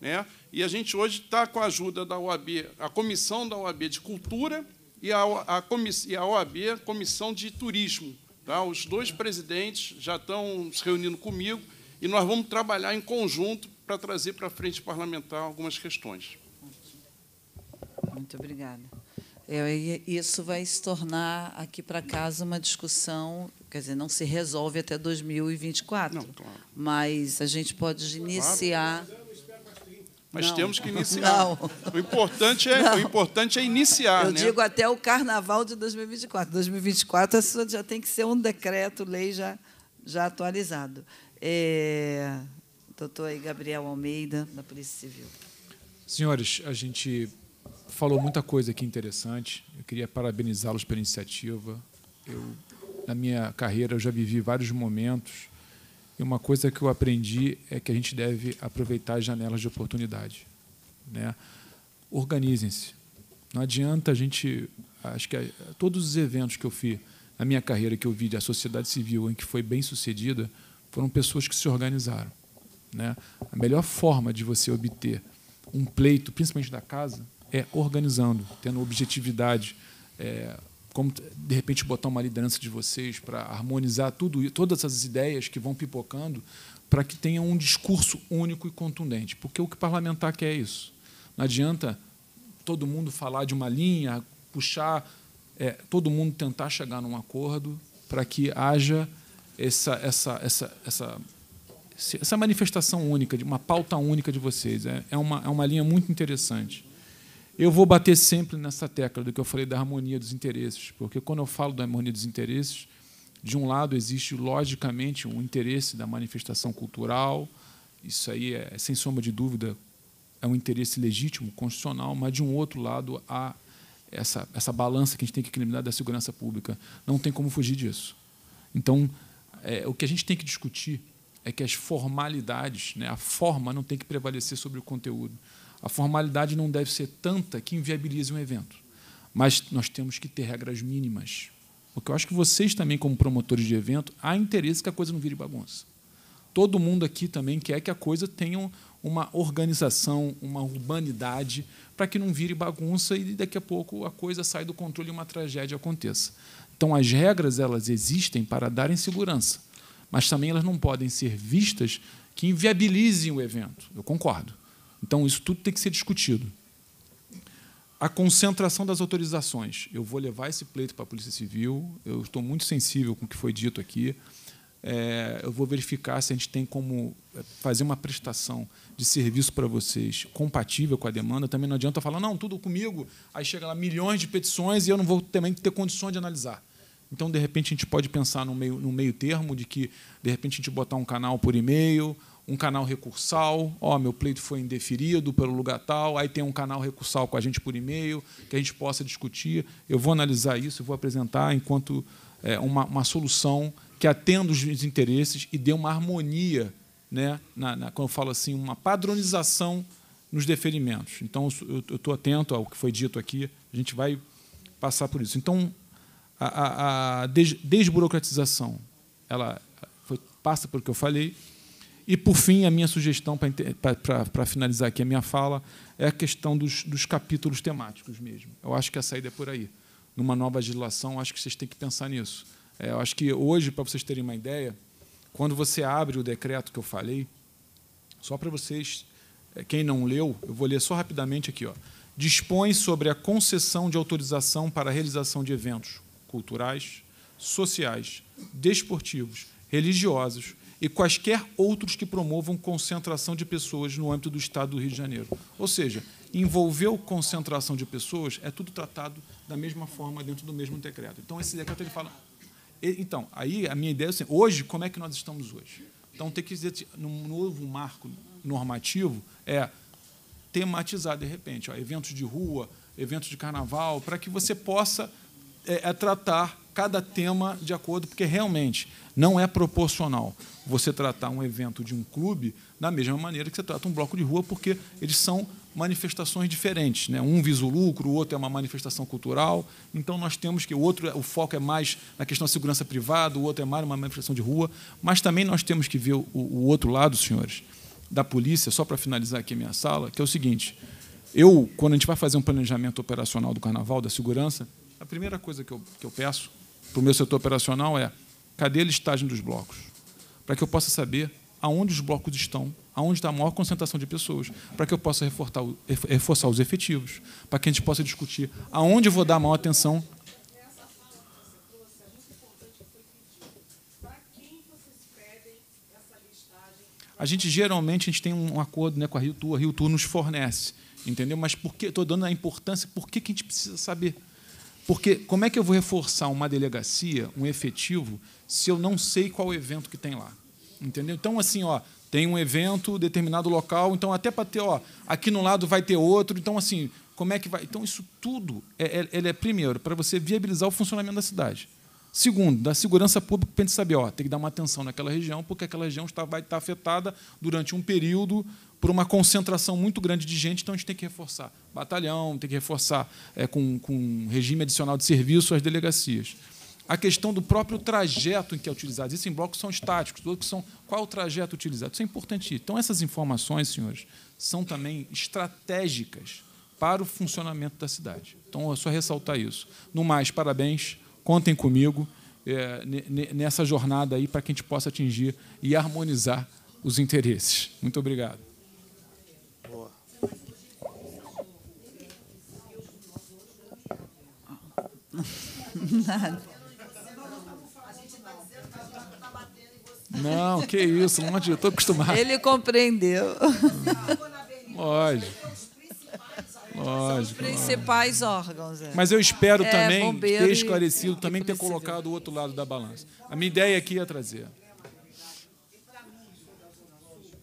[SPEAKER 5] Né? E a gente hoje está com a ajuda da OAB, a comissão da OAB de Cultura e a, a, e a OAB, comissão de Turismo. Tá? Os dois presidentes já estão se reunindo comigo e nós vamos trabalhar em conjunto para trazer para a frente parlamentar algumas questões.
[SPEAKER 2] Muito obrigada. É, isso vai se tornar aqui para casa uma discussão, quer dizer, não se resolve até 2024. Não, claro. Mas
[SPEAKER 5] a gente pode
[SPEAKER 11] iniciar. Claro. Mas não, temos que iniciar. Não.
[SPEAKER 5] O importante é, não. o importante é iniciar. Eu né? digo
[SPEAKER 2] até o carnaval de 2024. 2024 já tem que ser um decreto, lei já, já atualizado. É, doutor Gabriel Almeida, da Polícia Civil.
[SPEAKER 7] Senhores, a gente falou muita coisa aqui interessante. Eu queria parabenizá-los pela iniciativa. Eu, na minha carreira, eu já vivi vários momentos. E uma coisa que eu aprendi é que a gente deve aproveitar as janelas de oportunidade. Né? Organizem-se. Não adianta a gente. Acho que todos os eventos que eu fiz na minha carreira, que eu vi da sociedade civil, em que foi bem sucedida, foram pessoas que se organizaram. Né? A melhor forma de você obter um pleito, principalmente da casa, é organizando, tendo objetividade, é, como de repente botar uma liderança de vocês para harmonizar tudo todas essas ideias que vão pipocando para que tenha um discurso único e contundente, porque o que parlamentar quer é isso. Não adianta todo mundo falar de uma linha, puxar, é, todo mundo tentar chegar num acordo para que haja essa, essa, essa, essa essa manifestação única, de uma pauta única de vocês. É, é uma, é uma linha muito interessante. Eu vou bater sempre nessa tecla do que eu falei da harmonia dos interesses, porque quando eu falo da harmonia dos interesses, de um lado existe logicamente um interesse da manifestação cultural, isso aí é, é sem sombra de dúvida é um interesse legítimo, constitucional, mas de um outro lado há essa, essa balança que a gente tem que equilibrar da segurança pública. Não tem como fugir disso. Então, é, o que a gente tem que discutir é que as formalidades, né, a forma não tem que prevalecer sobre o conteúdo. A formalidade não deve ser tanta que inviabilize um evento, mas nós temos que ter regras mínimas. Porque eu acho que vocês também, como promotores de evento, há interesse que a coisa não vire bagunça. Todo mundo aqui também quer que a coisa tenha uma organização, uma urbanidade, para que não vire bagunça e daqui a pouco a coisa sai do controle e uma tragédia aconteça. Então as regras elas existem para darem segurança, mas também elas não podem ser vistas que inviabilizem o evento. Eu concordo. Então, isso tudo tem que ser discutido. A concentração das autorizações. Eu vou levar esse pleito para a Polícia Civil, eu estou muito sensível com o que foi dito aqui. É, eu vou verificar se a gente tem como é, fazer uma prestação de serviço para vocês compatível com a demanda. Também não adianta falar, não, tudo comigo, aí chega lá milhões de petições e eu não vou também ter condições de analisar. Então, de repente, a gente pode pensar no meio, no meio termo de que, de repente, a gente botar um canal por e-mail um canal recursal, ó, meu pleito foi indeferido pelo lugar tal, aí tem um canal recursal com a gente por e-mail, que a gente possa discutir. Eu vou analisar isso, eu vou apresentar enquanto é, uma, uma, solução que atenda os interesses e dê uma harmonia, né, na, na, quando eu falo assim, uma padronização nos deferimentos. Então, eu estou atento ao que foi dito aqui, a gente vai passar por isso. Então, a, a, a des desburocratização, ela foi, passa pelo que eu falei, e, por fim, a minha sugestão, para finalizar aqui a minha fala, é a questão dos, dos capítulos temáticos mesmo. Eu acho que a saída é por aí. Numa nova legislação, acho que vocês têm que pensar nisso. É, eu acho que hoje, para vocês terem uma ideia, quando você abre o decreto que eu falei, só para vocês, é, quem não leu, eu vou ler só rapidamente aqui. Ó. Dispõe sobre a concessão de autorização para a realização de eventos culturais, sociais, desportivos, religiosos, e quaisquer outros que promovam concentração de pessoas no âmbito do Estado do Rio de Janeiro. Ou seja, envolveu concentração de pessoas é tudo tratado da mesma forma dentro do mesmo decreto. Então esse decreto ele fala, então aí a minha ideia é assim, hoje como é que nós estamos hoje? Então tem que dizer assim, num novo marco normativo é tematizar de repente ó, eventos de rua, eventos de carnaval, para que você possa é, é tratar cada tema de acordo, porque realmente não é proporcional você tratar um evento de um clube da mesma maneira que você trata um bloco de rua, porque eles são manifestações diferentes. Né? Um visa o lucro, o outro é uma manifestação cultural. Então, nós temos que o outro, o foco é mais na questão da segurança privada, o outro é mais uma manifestação de rua. Mas também nós temos que ver o, o outro lado, senhores, da polícia, só para finalizar aqui a minha sala, que é o seguinte. Eu, quando a gente vai fazer um planejamento operacional do carnaval, da segurança, a primeira coisa que eu, que eu peço para o meu setor operacional é cadê a listagem dos blocos? Para que eu possa saber aonde os blocos estão, aonde está a maior concentração de pessoas, para que eu possa reforçar, reforçar os efetivos, para que a gente possa discutir aonde eu vou dar a maior atenção A gente geralmente a gente tem um acordo né, com a Rio Tour, a Rio Tour nos fornece, entendeu? Mas por que estou dando a importância? Por que, que a gente precisa saber? Porque como é que eu vou reforçar uma delegacia, um efetivo, se eu não sei qual evento que tem lá? Entendeu? Então, assim, ó, tem um evento, determinado local, então até para ter, ó, aqui no lado vai ter outro, então assim, como é que vai? Então, isso tudo é, é, ele é primeiro, para você viabilizar o funcionamento da cidade. Segundo, da segurança pública, para a gente saber, ó, tem que dar uma atenção naquela região, porque aquela região está, vai estar afetada durante um período por uma concentração muito grande de gente, então a gente tem que reforçar batalhão, tem que reforçar é, com, com regime adicional de serviço as delegacias. A questão do próprio trajeto em que é utilizado. Isso em blocos são estáticos, outros são qual o trajeto utilizado. Isso é importante. Então, essas informações, senhores, são também estratégicas para o funcionamento da cidade. Então, é só ressaltar isso. No mais, parabéns, contem comigo é, nessa jornada aí para que a gente possa atingir e harmonizar os interesses. Muito obrigado. Nada. Não, que isso, onde eu estou acostumado. Ele
[SPEAKER 2] compreendeu.
[SPEAKER 7] Lógico. Lógico. São os principais lógico.
[SPEAKER 2] órgãos. É. Mas eu espero é, também ter esclarecido,
[SPEAKER 7] e, também ter colocado o outro lado da balança. A minha ideia aqui é trazer.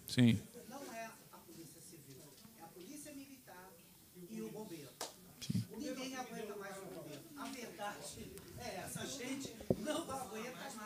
[SPEAKER 7] Sim.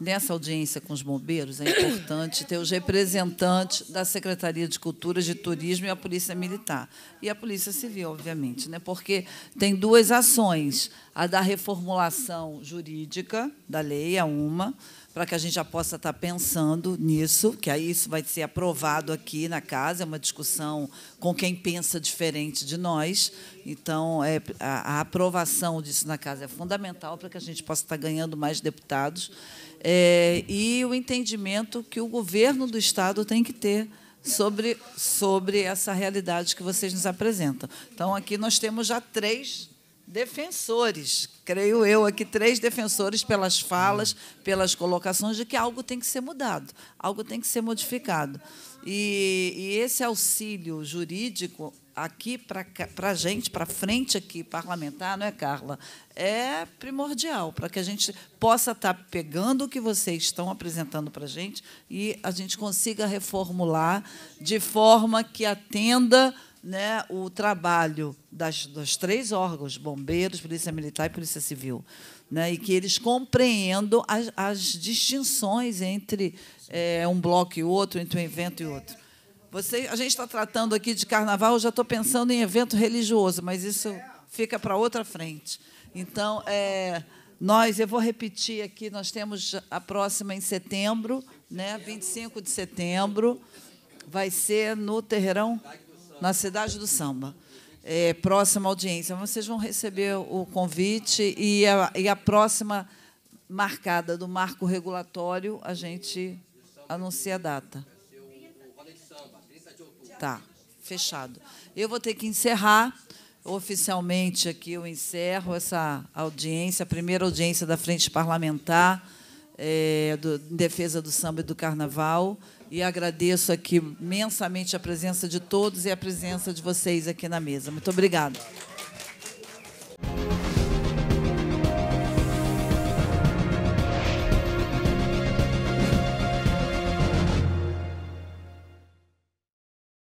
[SPEAKER 2] nessa audiência com os bombeiros, é importante ter os representantes da Secretaria de Cultura, de Turismo e a Polícia Militar. E a Polícia Civil, obviamente, né? porque tem duas ações. A da reformulação jurídica da lei A é uma, para que a gente já possa estar pensando nisso, que aí isso vai ser aprovado aqui na casa, é uma discussão com quem pensa diferente de nós. Então, é, a, a aprovação disso na casa é fundamental para que a gente possa estar ganhando mais deputados é, e o entendimento que o governo do Estado tem que ter sobre, sobre essa realidade que vocês nos apresentam. Então, aqui nós temos já três defensores, creio eu aqui, três defensores pelas falas, pelas colocações, de que algo tem que ser mudado, algo tem que ser modificado. E, e esse auxílio jurídico aqui para a gente, para frente aqui, parlamentar, não é, Carla? É primordial para que a gente possa estar tá pegando o que vocês estão apresentando para a gente e a gente consiga reformular de forma que atenda né, o trabalho das, dos três órgãos, bombeiros, polícia militar e polícia civil. Né, e que eles compreendam as, as distinções entre é, um bloco e outro, entre um evento e outro. Você, a gente está tratando aqui de carnaval, eu já estou pensando em evento religioso, mas isso fica para outra frente. Então, é, nós, eu vou repetir aqui, nós temos a próxima em setembro, né, 25 de setembro, vai ser no Terreirão, na Cidade do Samba. É, próxima audiência. Vocês vão receber o convite e a, e a próxima marcada do marco regulatório, a gente anuncia a data. Tá, fechado. Eu vou ter que encerrar oficialmente aqui, eu encerro essa audiência, a primeira audiência da Frente Parlamentar é, do, em defesa do samba e do carnaval. E agradeço aqui imensamente a presença de todos e a presença de vocês aqui na mesa. Muito obrigada.